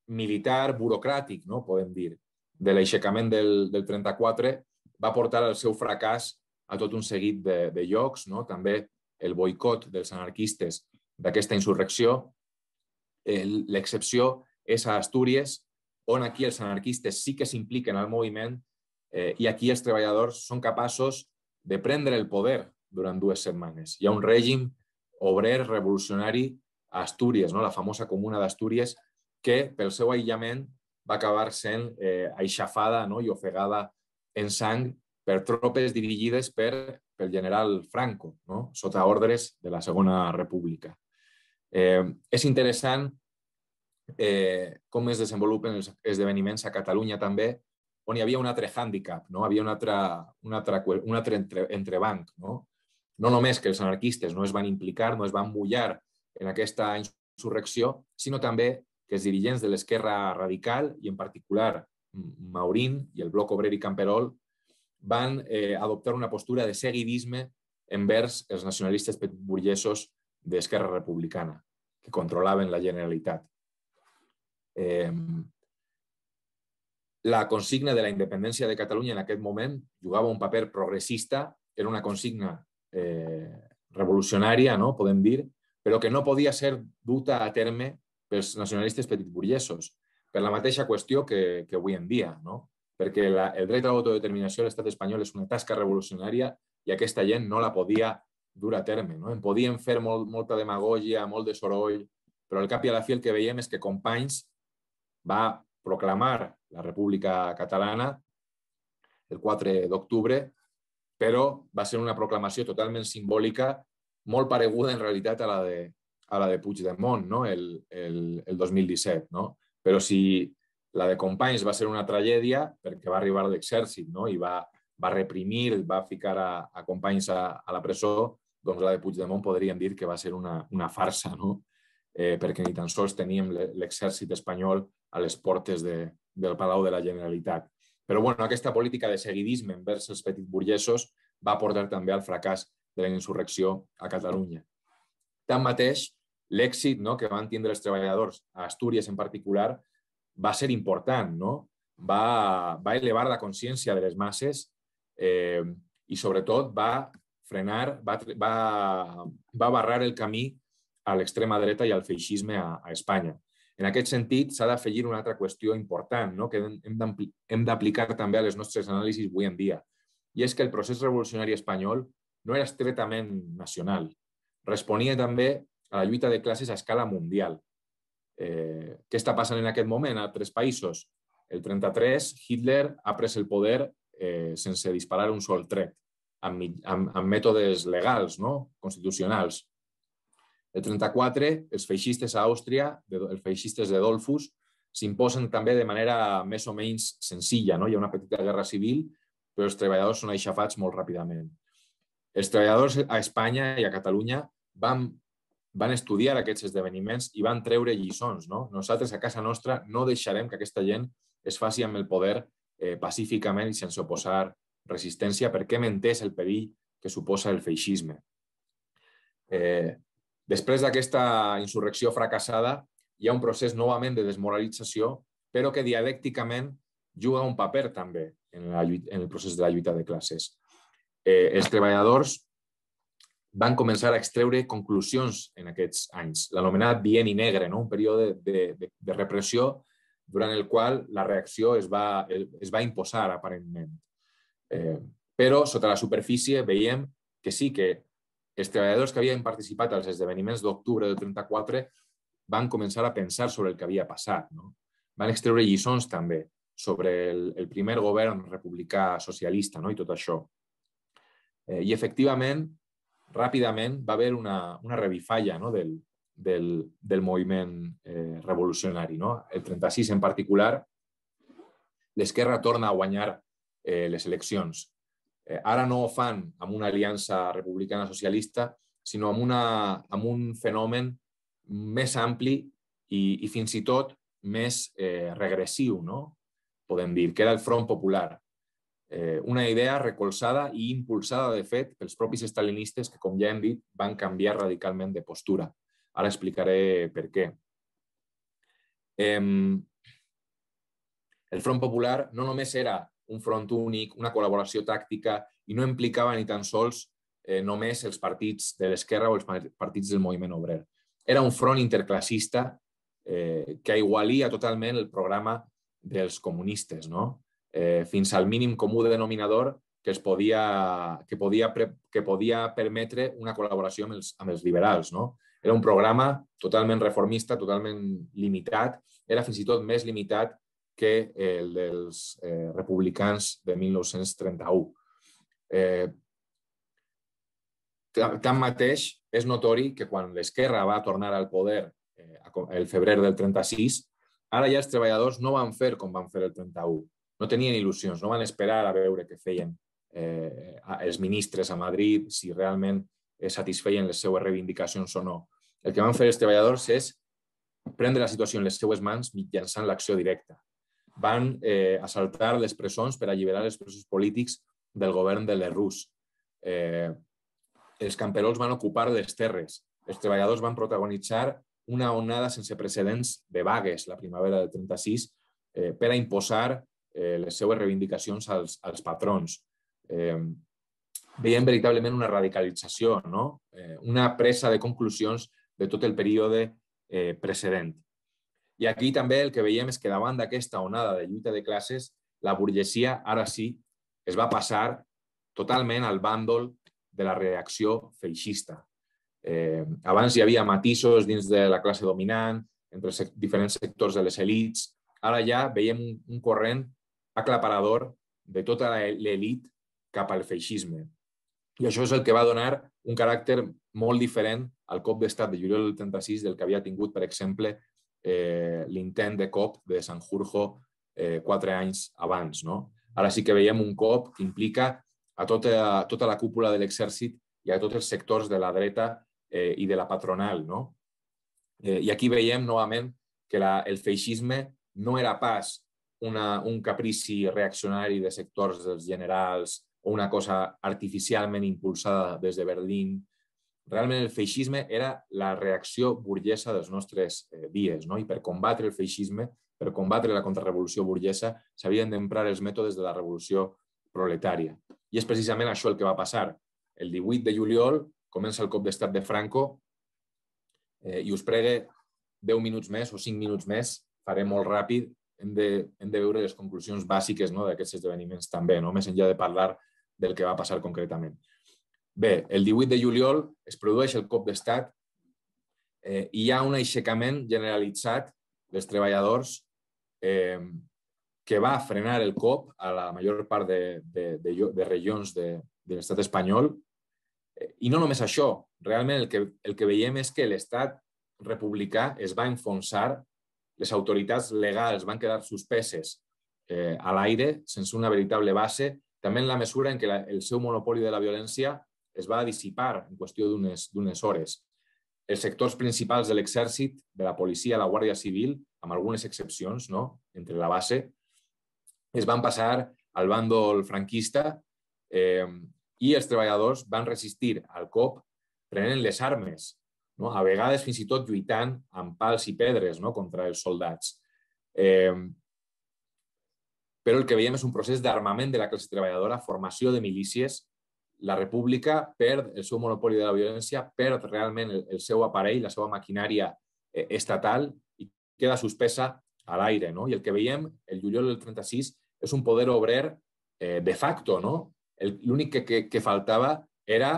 militar, burocràtic, no, podem dir, de l'aixecament del, del 34 va portar al seu fracàs a tot un seguit de, de llocs, no? també el boicot dels anarquistes d'aquesta insurrecció, L'excepció és a Astúries, on aquí els anarquistes sí que s'impliquen al moviment eh, i aquí els treballadors són capaços de prendre el poder durant dues setmanes. Hi ha un règim obrer revolucionari a Astúries, no? la famosa comuna d'Astúries, que pel seu aïllament va acabar sent eh, aixafada no? i ofegada en sang per tropes dirigides per, pel general Franco, no? sota ordres de la Segona República. Eh, és interessant eh, com es desenvolupen els esdeveniments a Catalunya també, on hi havia un altre hàndicap, no? havia un altre, un altre, un altre entre, entrebanc. No? no només que els anarquistes no es van implicar, no es van mullar en aquesta insurrecció, sinó també que els dirigents de l'esquerra radical, i en particular Maurín i el bloc obrer i Camperol, van eh, adoptar una postura de seguidisme envers els nacionalistes burguesos d'Esquerra Republicana, que controlaven la Generalitat. Eh, la consigna de la independència de Catalunya en aquest moment jugava un paper progressista, era una consigna eh, revolucionària, no? podem dir, però que no podia ser duta a terme pels nacionalistes petitburguesos, per la mateixa qüestió que, que avui en dia, no? perquè la, el dret a l'autodeterminació a l'estat espanyol és una tasca revolucionària i aquesta gent no la podia dur a terme. No? En podien fer molt, molta demagogia, molt de soroll, però al cap i a la fi el que veiem és que Companys va proclamar la República Catalana el 4 d'octubre, però va ser una proclamació totalment simbòlica, molt pareguda en realitat a la de, a la de Puigdemont no? el, el, el 2017. No? Però si la de Companys va ser una tragèdia perquè va arribar l'exèrcit no? i va, va reprimir, va ficar a, a Companys a, a la presó, doncs la de Puigdemont podríem dir que va ser una, una farsa, no? eh, perquè ni tan sols teníem l'exèrcit espanyol a les portes de, del Palau de la Generalitat. Però bueno, aquesta política de seguidisme envers els petits burgesos va portar també al fracàs de la insurrecció a Catalunya. Tanmateix, l'èxit no, que van tindre els treballadors a Astúries en particular va ser important, no? va, va elevar la consciència de les masses eh, i sobretot va frenar, va, va, va barrar el camí a l'extrema dreta i al feixisme a, a Espanya. En aquest sentit, s'ha d'afegir una altra qüestió important no? que hem d'aplicar també a les nostres anàlisis avui en dia, i és que el procés revolucionari espanyol no era estretament nacional, responia també a la lluita de classes a escala mundial. Eh, què està passant en aquest moment a altres països? El 33, Hitler ha pres el poder eh, sense disparar un sol tret, amb, amb, amb mètodes legals, no? constitucionals. El 34, els feixistes a Àustria, els feixistes de Dolfus, s'imposen també de manera més o menys senzilla. No? Hi ha una petita guerra civil, però els treballadors són aixafats molt ràpidament. Els treballadors a Espanya i a Catalunya van, van estudiar aquests esdeveniments i van treure lliçons. No? Nosaltres a casa nostra no deixarem que aquesta gent es faci amb el poder eh, pacíficament i sense oposar resistència perquè hem entès el perill que suposa el feixisme. Eh, Després d'aquesta insurrecció fracassada, hi ha un procés novament de desmoralització, però que dialècticament juga un paper també en, la, en el procés de la lluita de classes. Eh, els treballadors van començar a extreure conclusions en aquests anys, l'anomenat i negre, no? un període de, de, de repressió durant el qual la reacció es va, es va imposar aparentment. Eh, però sota la superfície veiem que sí que els treballadors que havien participat als esdeveniments d'octubre del 34 van començar a pensar sobre el que havia passat. No? Van extreure lliçons també sobre el, el primer govern republicà socialista no? i tot això. Eh, I efectivament, ràpidament va haver una, una revifalla no? del, del, del moviment eh, revolucionari. No? El 36 en particular, l'esquerra torna a guanyar eh, les eleccions eh, ara no ho fan amb una aliança republicana-socialista, sinó amb, una, amb un fenomen més ampli i, i fins i tot més eh, regressiu, no? podem dir, que era el Front Popular. Eh, una idea recolzada i impulsada, de fet, pels propis estalinistes que, com ja hem dit, van canviar radicalment de postura. Ara explicaré per què. Eh, el Front Popular no només era un front únic, una col·laboració tàctica, i no implicava ni tan sols eh, només els partits de l'esquerra o els partits del moviment obrer. Era un front interclassista eh, que igualia totalment el programa dels comunistes, no? eh, fins al mínim comú denominador que, es podia, que, podia, que podia permetre una col·laboració amb els, amb els liberals. No? Era un programa totalment reformista, totalment limitat, era fins i tot més limitat que el dels eh, republicans de 1931. Eh, tanmateix, és notori que quan l'esquerra va tornar al poder eh, el febrer del 36, ara ja els treballadors no van fer com van fer el 31. No tenien il·lusions, no van esperar a veure què feien eh, els ministres a Madrid, si realment eh, satisfeien les seues reivindicacions o no. El que van fer els treballadors és prendre la situació en les seues mans mitjançant l'acció directa van eh, assaltar les presons per alliberar els presos polítics del govern de Rus. Eh, els camperols van ocupar les terres. Els treballadors van protagonitzar una onada sense precedents de vagues la primavera del 36 eh, per a imposar eh, les seues reivindicacions als, als patrons. Eh, veiem veritablement una radicalització, no? eh, una presa de conclusions de tot el període eh, precedent. I aquí també el que veiem és que davant d'aquesta onada de lluita de classes, la burguesia ara sí es va passar totalment al bàndol de la reacció feixista. Eh, abans hi havia matisos dins de la classe dominant, entre sec diferents sectors de les elites. Ara ja veiem un, un corrent aclaparador de tota l'elit cap al feixisme. I això és el que va donar un caràcter molt diferent al cop d'estat de juliol del 36 del que havia tingut, per exemple, eh, l'intent de cop de Sanjurjo eh, quatre anys abans. No? Ara sí que veiem un cop que implica a tota, tota la cúpula de l'exèrcit i a tots els sectors de la dreta eh, i de la patronal. No? Eh, I aquí veiem novament que la, el feixisme no era pas una, un caprici reaccionari de sectors dels generals o una cosa artificialment impulsada des de Berlín realment el feixisme era la reacció burguesa dels nostres eh, dies. No? I per combatre el feixisme, per combatre la contrarrevolució burguesa, s'havien d'emprar els mètodes de la revolució proletària. I és precisament això el que va passar. El 18 de juliol comença el cop d'estat de Franco eh, i us pregue 10 minuts més o 5 minuts més, faré molt ràpid, hem de, hem de veure les conclusions bàsiques no, d'aquests esdeveniments també, no? més enllà de parlar del que va passar concretament. Bé, el 18 de juliol es produeix el cop d'estat eh, i hi ha un aixecament generalitzat dels treballadors eh, que va frenar el cop a la major part de, de, de, de regions de, de l'estat espanyol. Eh, I no només això, realment el que, el que veiem és que l'estat republicà es va enfonsar, les autoritats legals van quedar suspeses eh, a l'aire sense una veritable base, també en la mesura en què la, el seu monopoli de la violència es va dissipar en qüestió d'unes hores. Els sectors principals de l'exèrcit, de la policia, la Guàrdia Civil, amb algunes excepcions no? entre la base, es van passar al bàndol franquista eh, i els treballadors van resistir al cop prenent les armes, no? a vegades fins i tot lluitant amb pals i pedres no? contra els soldats. Eh, però el que veiem és un procés d'armament de la classe treballadora, formació de milícies la república perd el seu monopoli de la violència, perd realment el, el seu aparell, la seva maquinària eh, estatal i queda suspesa a l'aire. No? I el que veiem el juliol del 36 és un poder obrer eh, de facto. No? L'únic que, que, que faltava era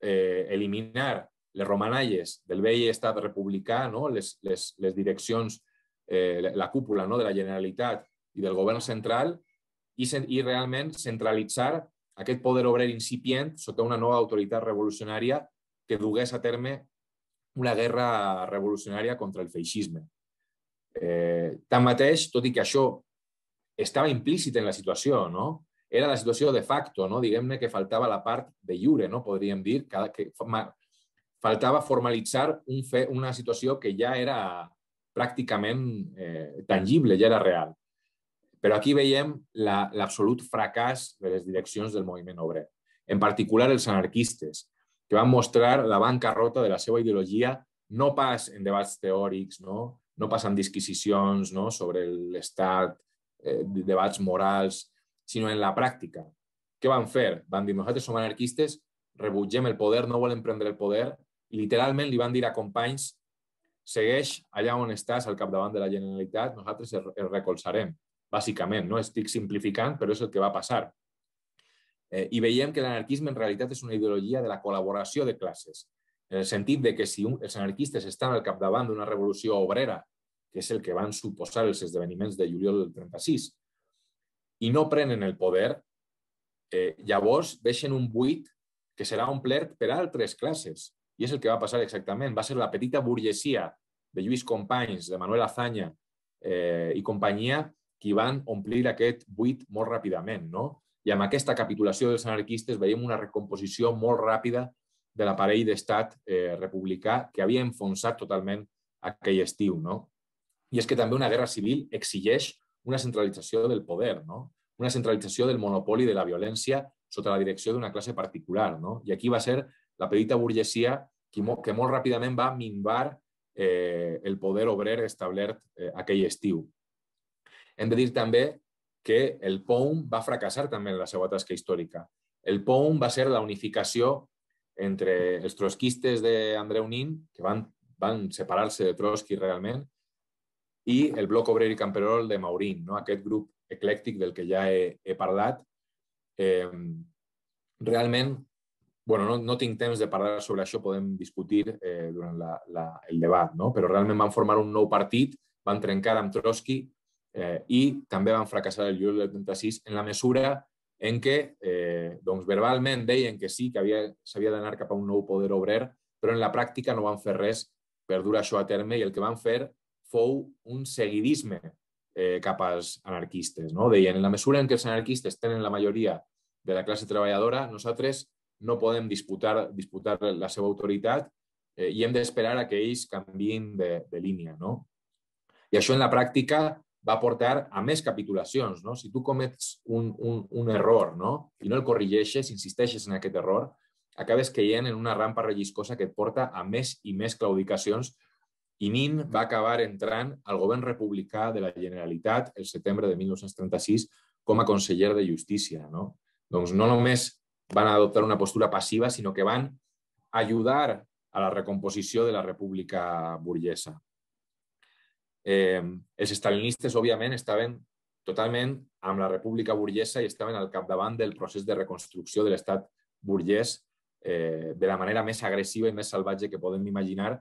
eh, eliminar les romanalles del vell estat republicà, no? les, les, les direccions, eh, la cúpula no? de la Generalitat i del govern central i, i realment centralitzar aquest poder obrer incipient sota una nova autoritat revolucionària que dugués a terme una guerra revolucionària contra el feixisme. Eh, tanmateix, tot i que això estava implícit en la situació, no? era la situació de facto, no? diguem-ne que faltava la part de lliure, no? podríem dir, que faltava formalitzar un fe, una situació que ja era pràcticament eh, tangible, ja era real. Però aquí veiem l'absolut la, fracàs de les direccions del moviment obrer, en particular els anarquistes, que van mostrar la bancarrota de la seva ideologia no pas en debats teòrics, no, no pas en disquisicions no? sobre l'Estat, eh, debats morals, sinó en la pràctica. Què van fer? Van dir, nosaltres som anarquistes, rebutgem el poder, no volem prendre el poder, i literalment li van dir a companys, segueix allà on estàs al capdavant de la Generalitat, nosaltres el recolzarem bàsicament. No? Estic simplificant, però és el que va passar. Eh, I veiem que l'anarquisme en realitat és una ideologia de la col·laboració de classes, en el sentit de que si un, els anarquistes estan al capdavant d'una revolució obrera, que és el que van suposar els esdeveniments de juliol del 36, i no prenen el poder, eh, llavors deixen un buit que serà omplert per altres classes. I és el que va passar exactament. Va ser la petita burguesia de Lluís Companys, de Manuel Azaña eh, i companyia qui van omplir aquest buit molt ràpidament. No? I amb aquesta capitulació dels anarquistes veiem una recomposició molt ràpida de l'aparell d'estat eh, republicà que havia enfonsat totalment aquell estiu. No? I és que també una guerra civil exigeix una centralització del poder, no? una centralització del monopoli de la violència sota la direcció d'una classe particular. No? I aquí va ser la petita burguesia que molt, que molt ràpidament va minvar eh, el poder obrer establert eh, aquell estiu. Hem de dir també que el POUM va fracassar també en la seva tasca històrica. El POUM va ser la unificació entre els trotskistes d'Andreu Nin, que van, van separar-se de Trotsky realment, i el bloc obrer i camperol de Maurín, no? aquest grup eclèctic del que ja he, he parlat. Eh, realment, bueno, no, no tinc temps de parlar sobre això, podem discutir eh, durant la, la, el debat, no? però realment van formar un nou partit, van trencar amb Trotsky eh, i també van fracassar el juliol del 36 en la mesura en què eh, doncs verbalment deien que sí, que s'havia d'anar cap a un nou poder obrer, però en la pràctica no van fer res per dur això a terme i el que van fer fou un seguidisme eh, cap als anarquistes. No? Deien, en la mesura en què els anarquistes tenen la majoria de la classe treballadora, nosaltres no podem disputar, disputar la seva autoritat eh, i hem d'esperar a que ells canviïn de, de línia. No? I això en la pràctica va portar a més capitulacions. No? Si tu comets un, un, un error no? i no el corrigeixes, insisteixes en aquest error, acabes caient en una rampa relliscosa que et porta a més i més claudicacions i Nin va acabar entrant al govern republicà de la Generalitat el setembre de 1936 com a conseller de Justícia. No? Doncs no només van adoptar una postura passiva, sinó que van ajudar a la recomposició de la república burguesa. Eh, els estalinistes, òbviament, estaven totalment amb la república burguesa i estaven al capdavant del procés de reconstrucció de l'estat burgès eh, de la manera més agressiva i més salvatge que podem imaginar.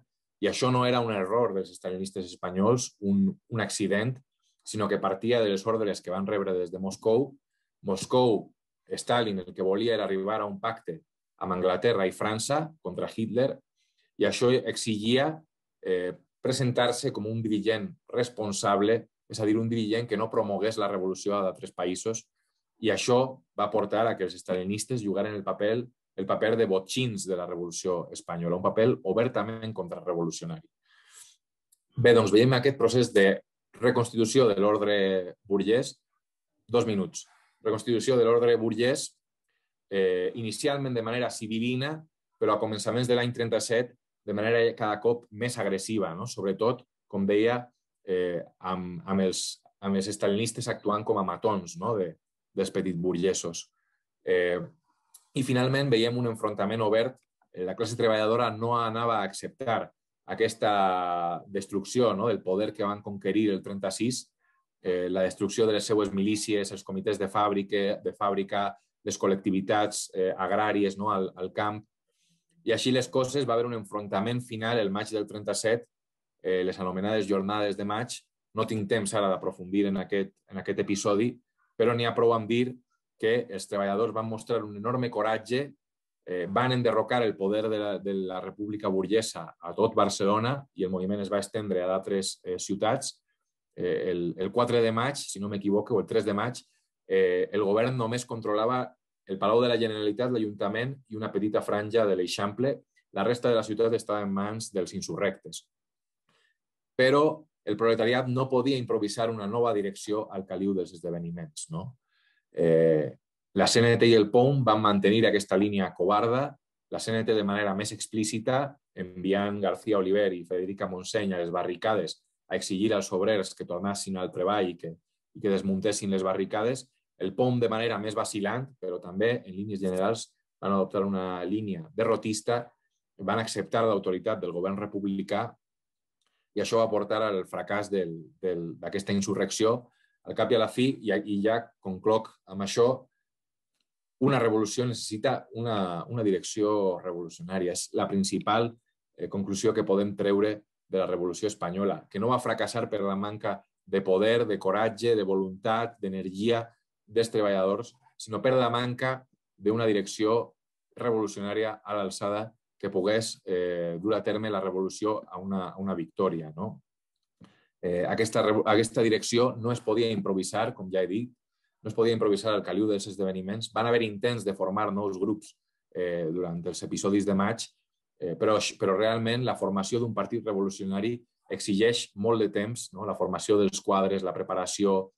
I això no era un error dels estalinistes espanyols, un, un accident, sinó que partia de les ordres que van rebre des de Moscou. Moscou, Stalin, el que volia era arribar a un pacte amb Anglaterra i França contra Hitler i això exigia eh, presentar-se com un dirigent responsable, és a dir, un dirigent que no promogués la revolució a d'altres països, i això va portar a que els estalinistes jugaren el paper, el paper de botxins de la revolució espanyola, un paper obertament contrarrevolucionari. Bé, doncs veiem aquest procés de reconstitució de l'ordre burgès, dos minuts. Reconstitució de l'ordre burgès, eh, inicialment de manera civilina, però a començaments de l'any 37 de manera cada cop més agressiva, no? sobretot, com deia, eh, amb, amb, els, amb els estalinistes actuant com a matons no? de, dels petits burgesos. Eh, I finalment veiem un enfrontament obert. Eh, la classe treballadora no anava a acceptar aquesta destrucció no? del poder que van conquerir el 36, eh, la destrucció de les seues milícies, els comitès de fàbrica, de fàbrica les col·lectivitats eh, agràries no? al, al camp, i així les coses, va haver un enfrontament final el maig del 37, eh, les anomenades jornades de maig. No tinc temps ara d'aprofundir en, aquest, en aquest episodi, però n'hi ha prou amb dir que els treballadors van mostrar un enorme coratge, eh, van enderrocar el poder de la, de la República Burguesa a tot Barcelona i el moviment es va estendre a d'altres eh, ciutats. Eh, el, el 4 de maig, si no m'equivoco, o el 3 de maig, eh, el govern només controlava el Palau de la Generalitat, l'Ajuntament i una petita franja de l'Eixample. La resta de la ciutat estava en mans dels insurrectes. Però el proletariat no podia improvisar una nova direcció al caliu dels esdeveniments. No? Eh, la CNT i el POUM van mantenir aquesta línia covarda, la CNT de manera més explícita, enviant García Oliver i Federica Montseny a les barricades a exigir als obrers que tornassin al treball i que, i que desmuntessin les barricades, el POM de manera més vacilant, però també, en línies generals, van adoptar una línia derrotista, van acceptar l'autoritat del govern republicà i això va portar al fracàs d'aquesta insurrecció. Al cap i a la fi, i, i ja concloc amb això, una revolució necessita una, una direcció revolucionària. És la principal eh, conclusió que podem treure de la Revolució Espanyola, que no va fracassar per la manca de poder, de coratge, de voluntat, d'energia, dels treballadors, sinó per la manca d'una direcció revolucionària a l'alçada que pogués eh, dur a terme la revolució a una, a una victòria. No? Eh, aquesta, aquesta direcció no es podia improvisar, com ja he dit, no es podia improvisar al caliu dels esdeveniments. Van haver intents de formar nous grups eh, durant els episodis de maig, eh, però, però realment la formació d'un partit revolucionari exigeix molt de temps, no? la formació dels quadres, la preparació,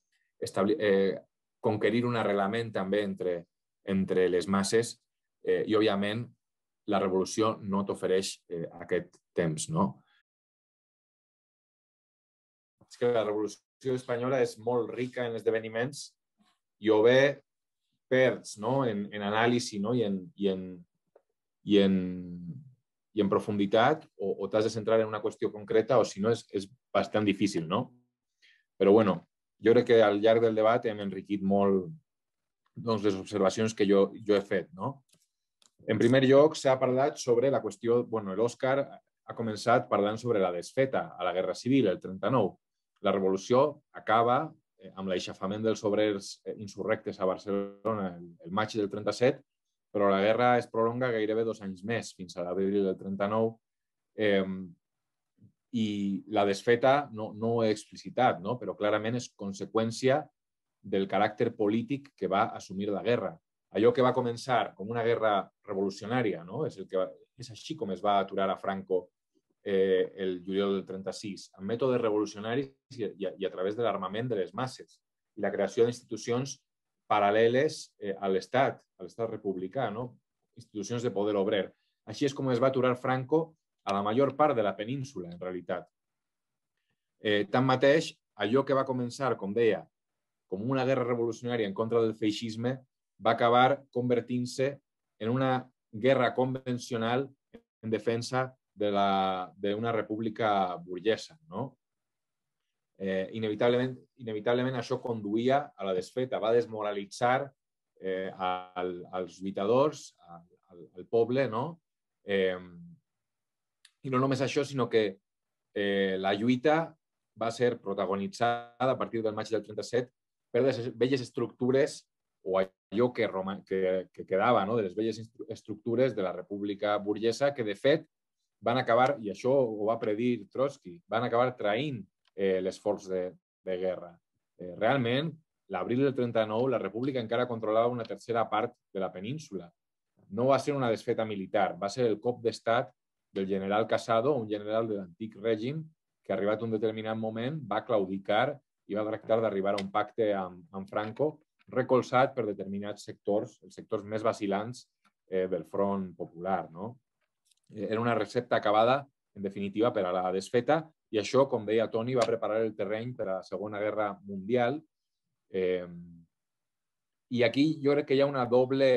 establir, eh, conquerir un arreglament també entre, entre les masses eh, i, òbviament, la revolució no t'ofereix eh, aquest temps. No? És que la revolució espanyola és molt rica en esdeveniments i ho bé perds no? en, en anàlisi no? I, en, i, en, i, en, i en profunditat o, o t'has de centrar en una qüestió concreta o si no és, és bastant difícil, no? Però bueno, jo crec que al llarg del debat hem enriquit molt doncs, les observacions que jo, jo he fet. No? En primer lloc, s'ha parlat sobre la qüestió... bueno, l'Òscar ha començat parlant sobre la desfeta a la Guerra Civil, el 39. La revolució acaba eh, amb l'aixafament dels obrers eh, insurrectes a Barcelona el maig del 37, però la guerra es prolonga gairebé dos anys més, fins a l'abril del 39. Eh, i la desfeta no, no ho he explicitat, no? però clarament és conseqüència del caràcter polític que va assumir la guerra. Allò que va començar com una guerra revolucionària, no? és, el que va, és així com es va aturar a Franco eh, el juliol del 36, amb mètodes revolucionaris i, i, i a través de l'armament de les masses i la creació d'institucions paral·leles eh, a l'Estat, a l'Estat republicà, no? institucions de poder obrer. Així és com es va aturar Franco a la major part de la península, en realitat. Eh, tanmateix, allò que va començar, com deia, com una guerra revolucionària en contra del feixisme, va acabar convertint-se en una guerra convencional en defensa d'una de la, de república burguesa. No? Eh, inevitablement, inevitablement això conduïa a la desfeta, va desmoralitzar eh, al, als lluitadors, al, al, al poble, no? eh, i no només això, sinó que eh, la lluita va ser protagonitzada a partir del maig del 37 per les velles estructures o allò que, Roma, que, que quedava no? de les velles estructures de la república burguesa que, de fet, van acabar, i això ho va predir Trotsky, van acabar traint eh, l'esforç de, de guerra. Eh, realment, l'abril del 39, la república encara controlava una tercera part de la península. No va ser una desfeta militar, va ser el cop d'estat del general Casado, un general de l'antic règim que arribat un determinat moment va claudicar i va tractar d'arribar a un pacte amb, amb Franco, recolzat per determinats sectors, els sectors més vacilants eh, del front popular. No? Eh, era una recepta acabada, en definitiva, per a la desfeta i això, com deia Toni, va preparar el terreny per a la Segona Guerra Mundial. Eh, I aquí jo crec que hi ha una doble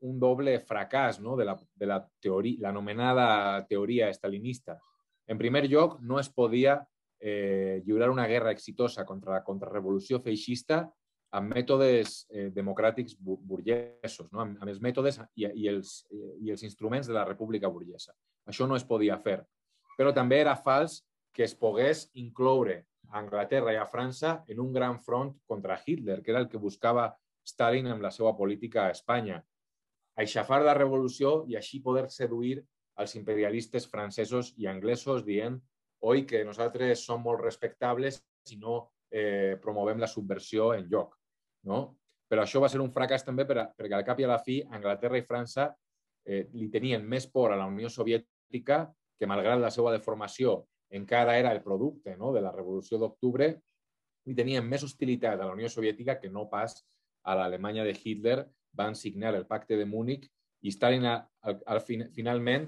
un doble fracàs no? de, la, de la teoria, l'anomenada teoria estalinista. En primer lloc, no es podia eh, lliurar una guerra exitosa contra la contrarrevolució feixista amb mètodes eh, democràtics burguesos, no? amb, amb els mètodes i, i, els, i els instruments de la república burguesa. Això no es podia fer. Però també era fals que es pogués incloure a Anglaterra i a França en un gran front contra Hitler, que era el que buscava Stalin amb la seva política a Espanya aixafar la revolució i així poder seduir els imperialistes francesos i anglesos dient oi que nosaltres som molt respectables si no eh, promovem la subversió en lloc. No? Però això va ser un fracàs també per, perquè al cap i a la fi Anglaterra i França eh, li tenien més por a la Unió Soviètica que malgrat la seva deformació encara era el producte no? de la Revolució d'Octubre, i tenien més hostilitat a la Unió Soviètica que no pas a l'Alemanya de Hitler van signar el pacte de Múnich i Stalin al, al, finalment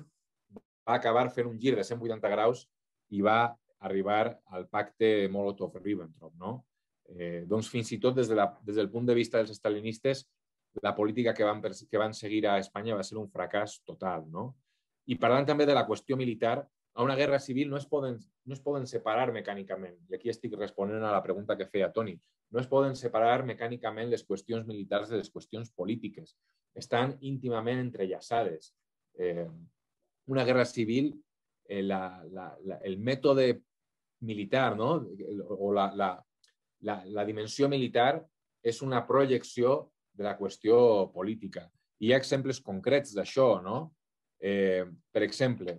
va acabar fent un gir de 180 graus i va arribar al pacte Molotov-Ribbentrop. No? Eh, doncs fins i tot des, de la, des del punt de vista dels estalinistes la política que van, que van seguir a Espanya va ser un fracàs total. No? I parlant també de la qüestió militar, a una guerra civil no es, poden, no es poden separar mecànicament, i aquí estic responent a la pregunta que feia Toni, no es poden separar mecànicament les qüestions militars de les qüestions polítiques. Estan íntimament entrellaçades. Eh, una guerra civil, eh, la, la, la, el mètode militar no? o la, la, la, la dimensió militar és una projecció de la qüestió política. I hi ha exemples concrets d'això, no? Eh, per exemple,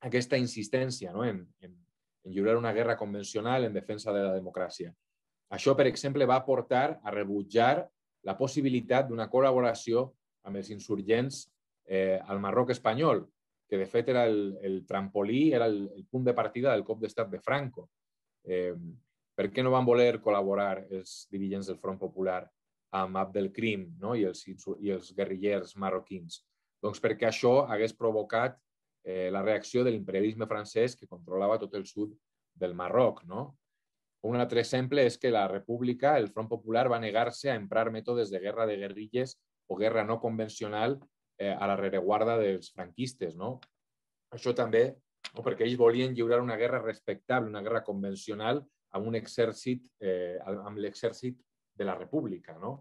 aquesta insistència no? en, en, en lliurar una guerra convencional en defensa de la democràcia. Això, per exemple, va portar a rebutjar la possibilitat d'una col·laboració amb els insurgents eh, al Marroc espanyol, que de fet era el, el trampolí, era el, el punt de partida del cop d'estat de Franco. Eh, per què no van voler col·laborar els dirigents del Front Popular amb Abdelkrim no? I, els, i els guerrillers marroquins? Doncs perquè això hagués provocat eh, la reacció de l'imperialisme francès que controlava tot el sud del Marroc. No? Un altre exemple és que la república, el Front Popular, va negar-se a emprar mètodes de guerra de guerrilles o guerra no convencional eh, a la rereguarda dels franquistes. No? Això també no? perquè ells volien lliurar una guerra respectable, una guerra convencional, amb un exèrcit, eh, amb l'exèrcit de la república. No?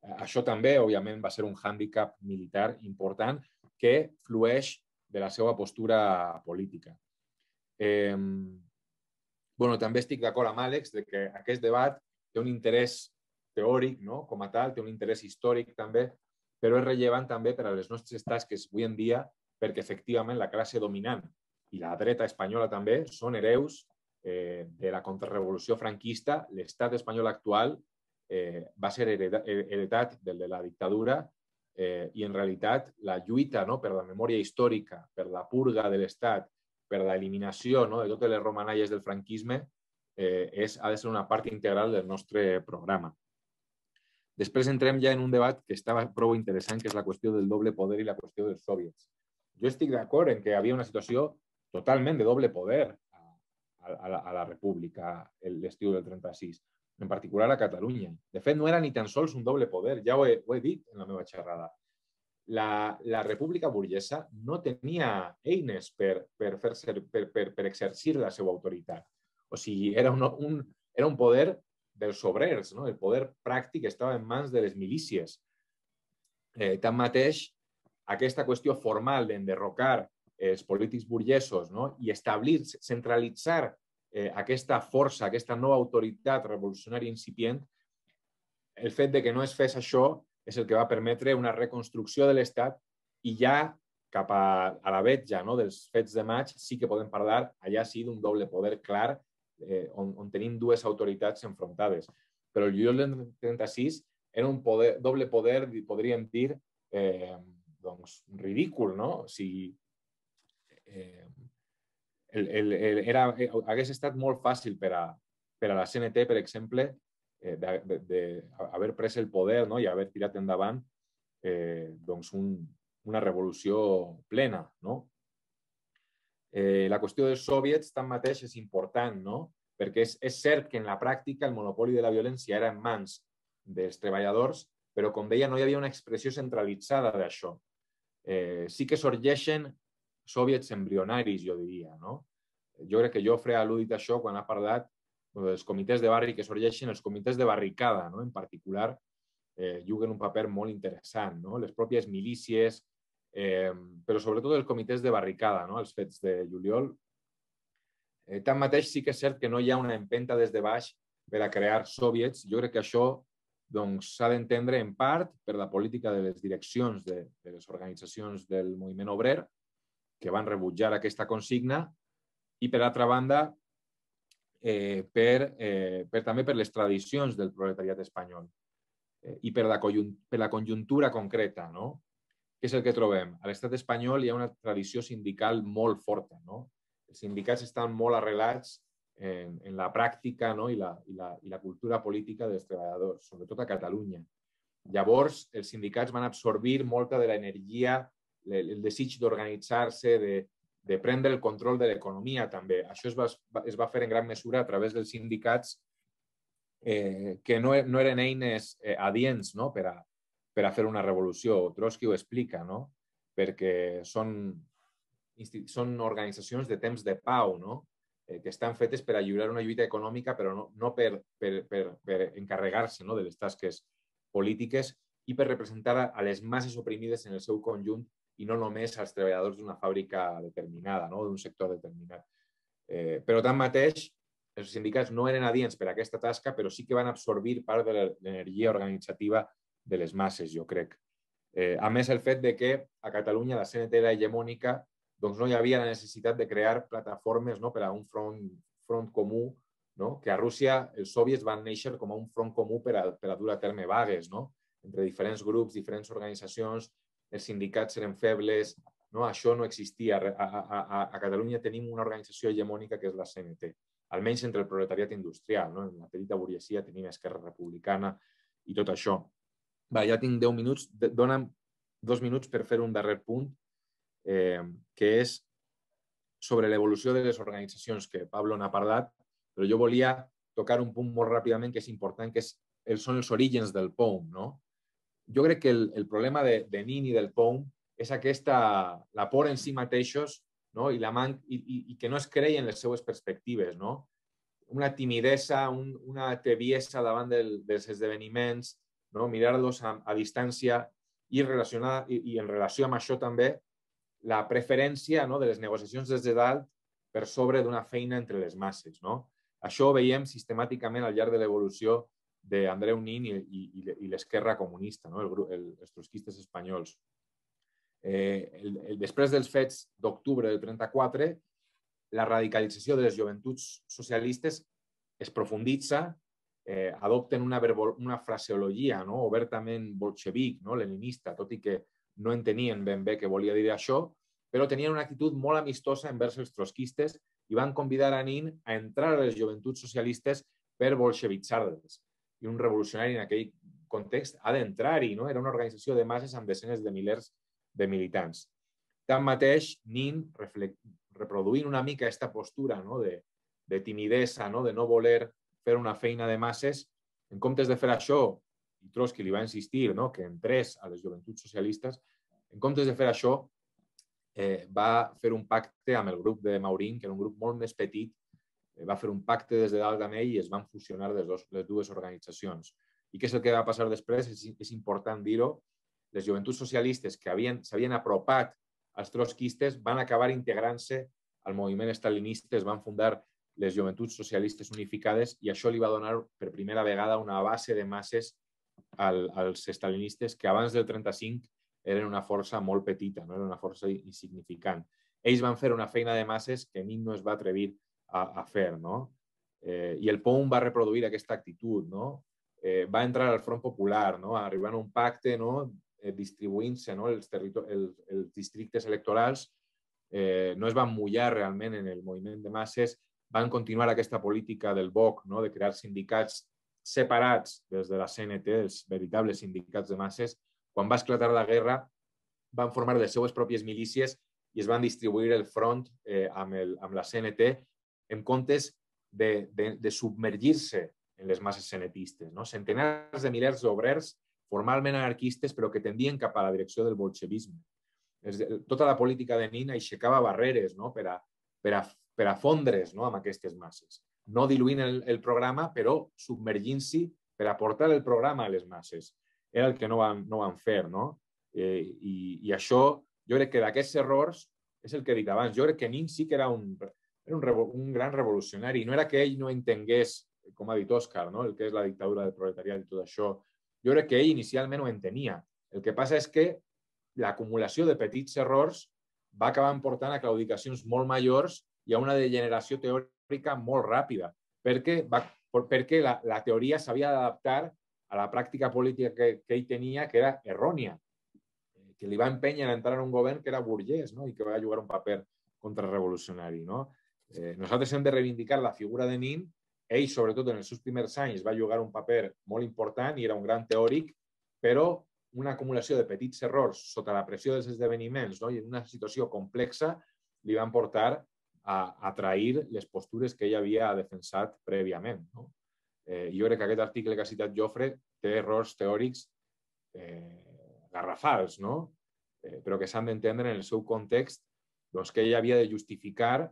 Eh, això també, òbviament, va ser un hàndicap militar important que flueix de la seva postura política. Eh, bueno, també estic d'acord amb Àlex de que aquest debat té un interès teòric no? com a tal, té un interès històric també, però és rellevant també per a les nostres tasques avui en dia perquè efectivament la classe dominant i la dreta espanyola també són hereus eh, de la contrarrevolució franquista. L'estat espanyol actual eh, va ser heredat, heretat de la dictadura Eh, I en realitat la lluita no, per la memòria històrica, per la purga de l'Estat, per l'eliminació no, de totes les romanalles del franquisme, eh, és, ha de ser una part integral del nostre programa. Després entrem ja en un debat que estava prou interessant, que és la qüestió del doble poder i la qüestió dels soviets. Jo estic d'acord en que havia una situació totalment de doble poder a, a, la, a la república l'estiu del 36, en particular a Catalunya. De fet, no era ni tan sols un doble poder, ja ho he, ho he dit en la meva xerrada. La, la república burguesa no tenia eines per, per, fer ser, per, per, per exercir la seva autoritat. O sigui, era un, un, era un poder dels obrers, no? el poder pràctic estava en mans de les milícies. Eh, tanmateix, aquesta qüestió formal d'enderrocar els polítics burguesos no? i establir, centralitzar eh, aquesta força, aquesta nova autoritat revolucionària incipient, el fet de que no es fes això és el que va permetre una reconstrucció de l'Estat i ja cap a, a la vetja no, dels fets de maig sí que podem parlar allà sí d'un doble poder clar eh, on, on tenim dues autoritats enfrontades. Però el juliol del 36 era un poder, doble poder, podríem dir, eh, doncs, ridícul, no? O sigui, eh, el, el, el, era, eh, hagués estat molt fàcil per a, per a la CNT, per exemple, eh, d'haver pres el poder no? i haver tirat endavant eh, doncs un, una revolució plena. No? Eh, la qüestió dels soviets tanmateix és important, no? perquè és, és cert que en la pràctica el monopoli de la violència era en mans dels treballadors, però com deia no hi havia una expressió centralitzada d'això. Eh, sí que sorgeixen soviets embrionaris, jo diria. No? Jo crec que Jofre ha al·ludit això quan ha parlat dels comitès de barri que sorgeixen, els comitès de barricada, no? en particular, eh, juguen un paper molt interessant. No? Les pròpies milícies, eh, però sobretot els comitès de barricada, no? els fets de juliol. Eh, tanmateix, sí que és cert que no hi ha una empenta des de baix per a crear soviets. Jo crec que això doncs, s'ha doncs, d'entendre en part per la política de les direccions de, de les organitzacions del moviment obrer, que van rebutjar aquesta consigna i, per altra banda, eh, per, eh, per, també per les tradicions del proletariat espanyol eh, i per la, per la conjuntura concreta, no? Què és el que trobem? A l'estat espanyol hi ha una tradició sindical molt forta, no? Els sindicats estan molt arrelats en, en la pràctica no? I, la, i, la, i la cultura política dels treballadors, sobretot a Catalunya. Llavors, els sindicats van absorbir molta de l'energia el, el desig d'organitzar-se, de, de prendre el control de l'economia també. Això es va, es va fer en gran mesura a través dels sindicats eh, que no, no eren eines eh, adients no? per, a, per a fer una revolució. Trotsky ho explica, no? perquè són, són organitzacions de temps de pau, no? eh, que estan fetes per a lliurar una lluita econòmica, però no, no per, per, per, per encarregar-se no? de les tasques polítiques i per representar a les masses oprimides en el seu conjunt i no només als treballadors d'una fàbrica determinada, no? d'un sector determinat. Eh, però tanmateix, els sindicats no eren adients per a aquesta tasca, però sí que van absorbir part de l'energia organitzativa de les masses, jo crec. Eh, a més, el fet de que a Catalunya la CNT era hegemònica, doncs no hi havia la necessitat de crear plataformes no, per a un front, front comú, no? que a Rússia els soviets van néixer com a un front comú per a, per a dur a terme vagues, no? entre diferents grups, diferents organitzacions, els sindicats eren febles, no? això no existia. A, a, a, a Catalunya tenim una organització hegemònica que és la CNT, almenys entre el proletariat industrial. No? En la petita burguesia tenim Esquerra Republicana i tot això. Va, ja tinc 10 minuts, dona'm dos minuts per fer un darrer punt, eh, que és sobre l'evolució de les organitzacions que Pablo n'ha parlat, però jo volia tocar un punt molt ràpidament que és important, que és, són els orígens del POUM, no? jo crec que el, el problema de, de Nini, del POUM, és aquesta, la por en si mateixos no? I, la man... I, i, i que no es creien les seues perspectives. No? Una timidesa, un, una tebiesa davant del, dels esdeveniments, no? mirar-los a, a distància i, relacionar, i, i en relació amb això també la preferència no? de les negociacions des de dalt per sobre d'una feina entre les masses. No? Això ho veiem sistemàticament al llarg de l'evolució de Andreu Nin i, i, i l'esquerra comunista, no? el, el, els trotskistes espanyols. Eh, el, el, després dels fets d'octubre del 34, la radicalització de les joventuts socialistes es profunditza, eh, adopten una, verbol, una fraseologia no? obertament bolxevic, no? leninista, tot i que no entenien ben bé què volia dir això, però tenien una actitud molt amistosa envers els trotskistes i van convidar a Nin a entrar a les joventuts socialistes per bolxevitzar-les i un revolucionari en aquell context ha d'entrar-hi. No? Era una organització de masses amb desenes de milers de militants. Tanmateix, Nin, reproduint una mica aquesta postura no? de, de timidesa, no? de no voler fer una feina de masses, en comptes de fer això, i Trotsky li va insistir no? que entrés a les joventuts socialistes, en comptes de fer això, eh, va fer un pacte amb el grup de Maurín, que era un grup molt més petit Eh, va fer un pacte des de dalt d'anell i es van fusionar les, dos, les dues organitzacions. I què és el que va passar després? És, és important dir-ho. Les joventuts socialistes que s'havien apropat als trotskistes van acabar integrant-se al moviment estalinista, es van fundar les joventuts socialistes unificades i això li va donar per primera vegada una base de masses al, als estalinistes que abans del 35 eren una força molt petita, no? era una força insignificant. Ells van fer una feina de masses que Nin no es va atrevir a, a fer, no? Eh, I el POUM va reproduir aquesta actitud, no? Eh, va entrar al Front Popular, no? Arribant a un pacte, no? Eh, distribuint-se no? els, el, els districtes electorals, eh, no es van mullar realment en el moviment de masses, van continuar aquesta política del BOC, no? de crear sindicats separats des de la CNT, els veritables sindicats de masses, quan va esclatar la guerra van formar les seues pròpies milícies i es van distribuir el front eh, amb, el, amb la CNT en comptes de, de, de submergir-se en les masses senetistes. No? Centenars de milers d'obrers, formalment anarquistes, però que tendien cap a la direcció del bolxevisme. Tota la política de Nina aixecava barreres no? per, a, per, a, per a fondre's no? amb aquestes masses, no diluint el, el programa, però submergint-s'hi per aportar el programa a les masses. Era el que no van, no van fer, no? Eh, i, I això, jo crec que d'aquests errors, és el que he dit abans, jo crec que Nin sí que era un era un, un, gran revolucionari. No era que ell no entengués, eh, com ha dit Òscar, no? el que és la dictadura del proletariat i tot això. Jo crec que ell inicialment ho entenia. El que passa és que l'acumulació de petits errors va acabar portant a claudicacions molt majors i a una degeneració teòrica molt ràpida, perquè, va, perquè la, la teoria s'havia d'adaptar a la pràctica política que, que ell tenia, que era errònia, que li va empènyer a entrar en un govern que era burgès no? i que va jugar un paper contrarrevolucionari. No? Eh, nosaltres hem de reivindicar la figura de Nin. Ell, sobretot en els seus primers anys, va jugar un paper molt important i era un gran teòric, però una acumulació de petits errors sota la pressió dels esdeveniments no? i en una situació complexa li van portar a, a trair les postures que ell havia defensat prèviament. No? Eh, jo crec que aquest article que ha citat Jofre té errors teòrics eh, garrafals, no? eh, però que s'han d'entendre en el seu context doncs, que ell havia de justificar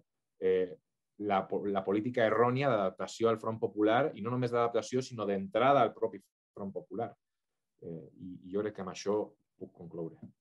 eh, la, la política errònia d'adaptació al front popular i no només d'adaptació, sinó d'entrada al propi front popular. Eh, I jo crec que amb això puc concloure.